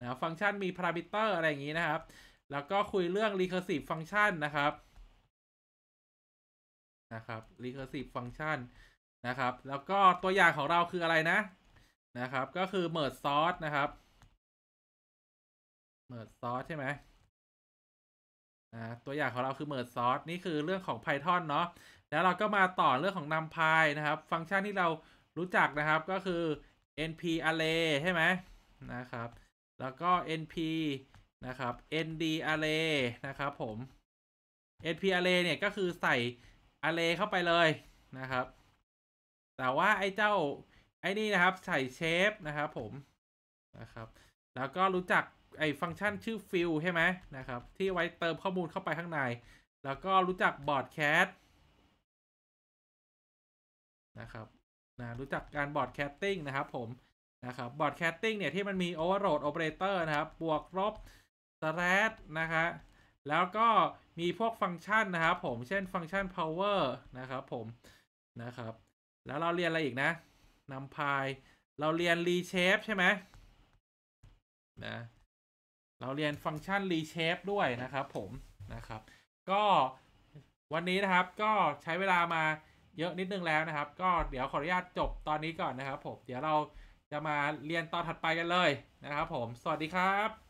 นะฟังก์ชันมีพารามิเตอร์อะไร อย่างนี้นะครับ แล้วก็คุยเรื่อง recursive function นะครับ นะครับ recursive function นะครับ แล้วก็ตัวอย่างของเราคืออะไรนะ นะครับ ก็คือ merge sort นะครับ merge sort ใช่ไหมนะ ตัวอย่างของเราคือ merge sort นี่คือเรื่องของ Python เนาะ แล้วเราก็มาต่อเรื่องของ numpy นะครับ ฟังก์ชันที่เรารู้จักนะครับ ก็คือ np array ใช่ไหมนะครับแล้วก็ np นะครับ nd array นะครับผม np array เนี่ยก็คือใส่ array เข้าไปเลยนะครับ แต่ว่าไอ้เจ้าไอ้นี่นะครับใส่ shape นะครับผมนะครับ แล้วก็รู้จักไอ้ฟังก์ชันชื่อ fill ใช่ไหมนะครับ ที่ไว้เติมข้อมูลเข้าไปข้างใน แล้วก็รู้จัก broadcast นะครับนะรู้จักการ broadcasting นะครับผมนะครับบอร์ดแคสติ้งเนี่ยที่มันมีโอเวอร์โหลดโอเปอเรเตอร์นะครับบวกลบสแลชนะคะแล้วก็มีพวกฟังก์ชันนะครับ ผมเช่นฟังก์ชัน power นะครับผมนะครับแล้วเราเรียนอะไรอีกนะนำพายเราเรียน reshape ใช่ไหมนะเราเรียนฟังก์ชัน reshape ด้วยนะครับผมนะครับก็วันนี้นะครับก็ใช้เวลามาเยอะนิดนึงแล้วนะครับก็เดี๋ยวขออนุญาตจบตอนนี้ก่อนนะครับผมเดี๋ยวเราจะมาเรียนตอนถัดไปกันเลยนะครับผมสวัสดีครับ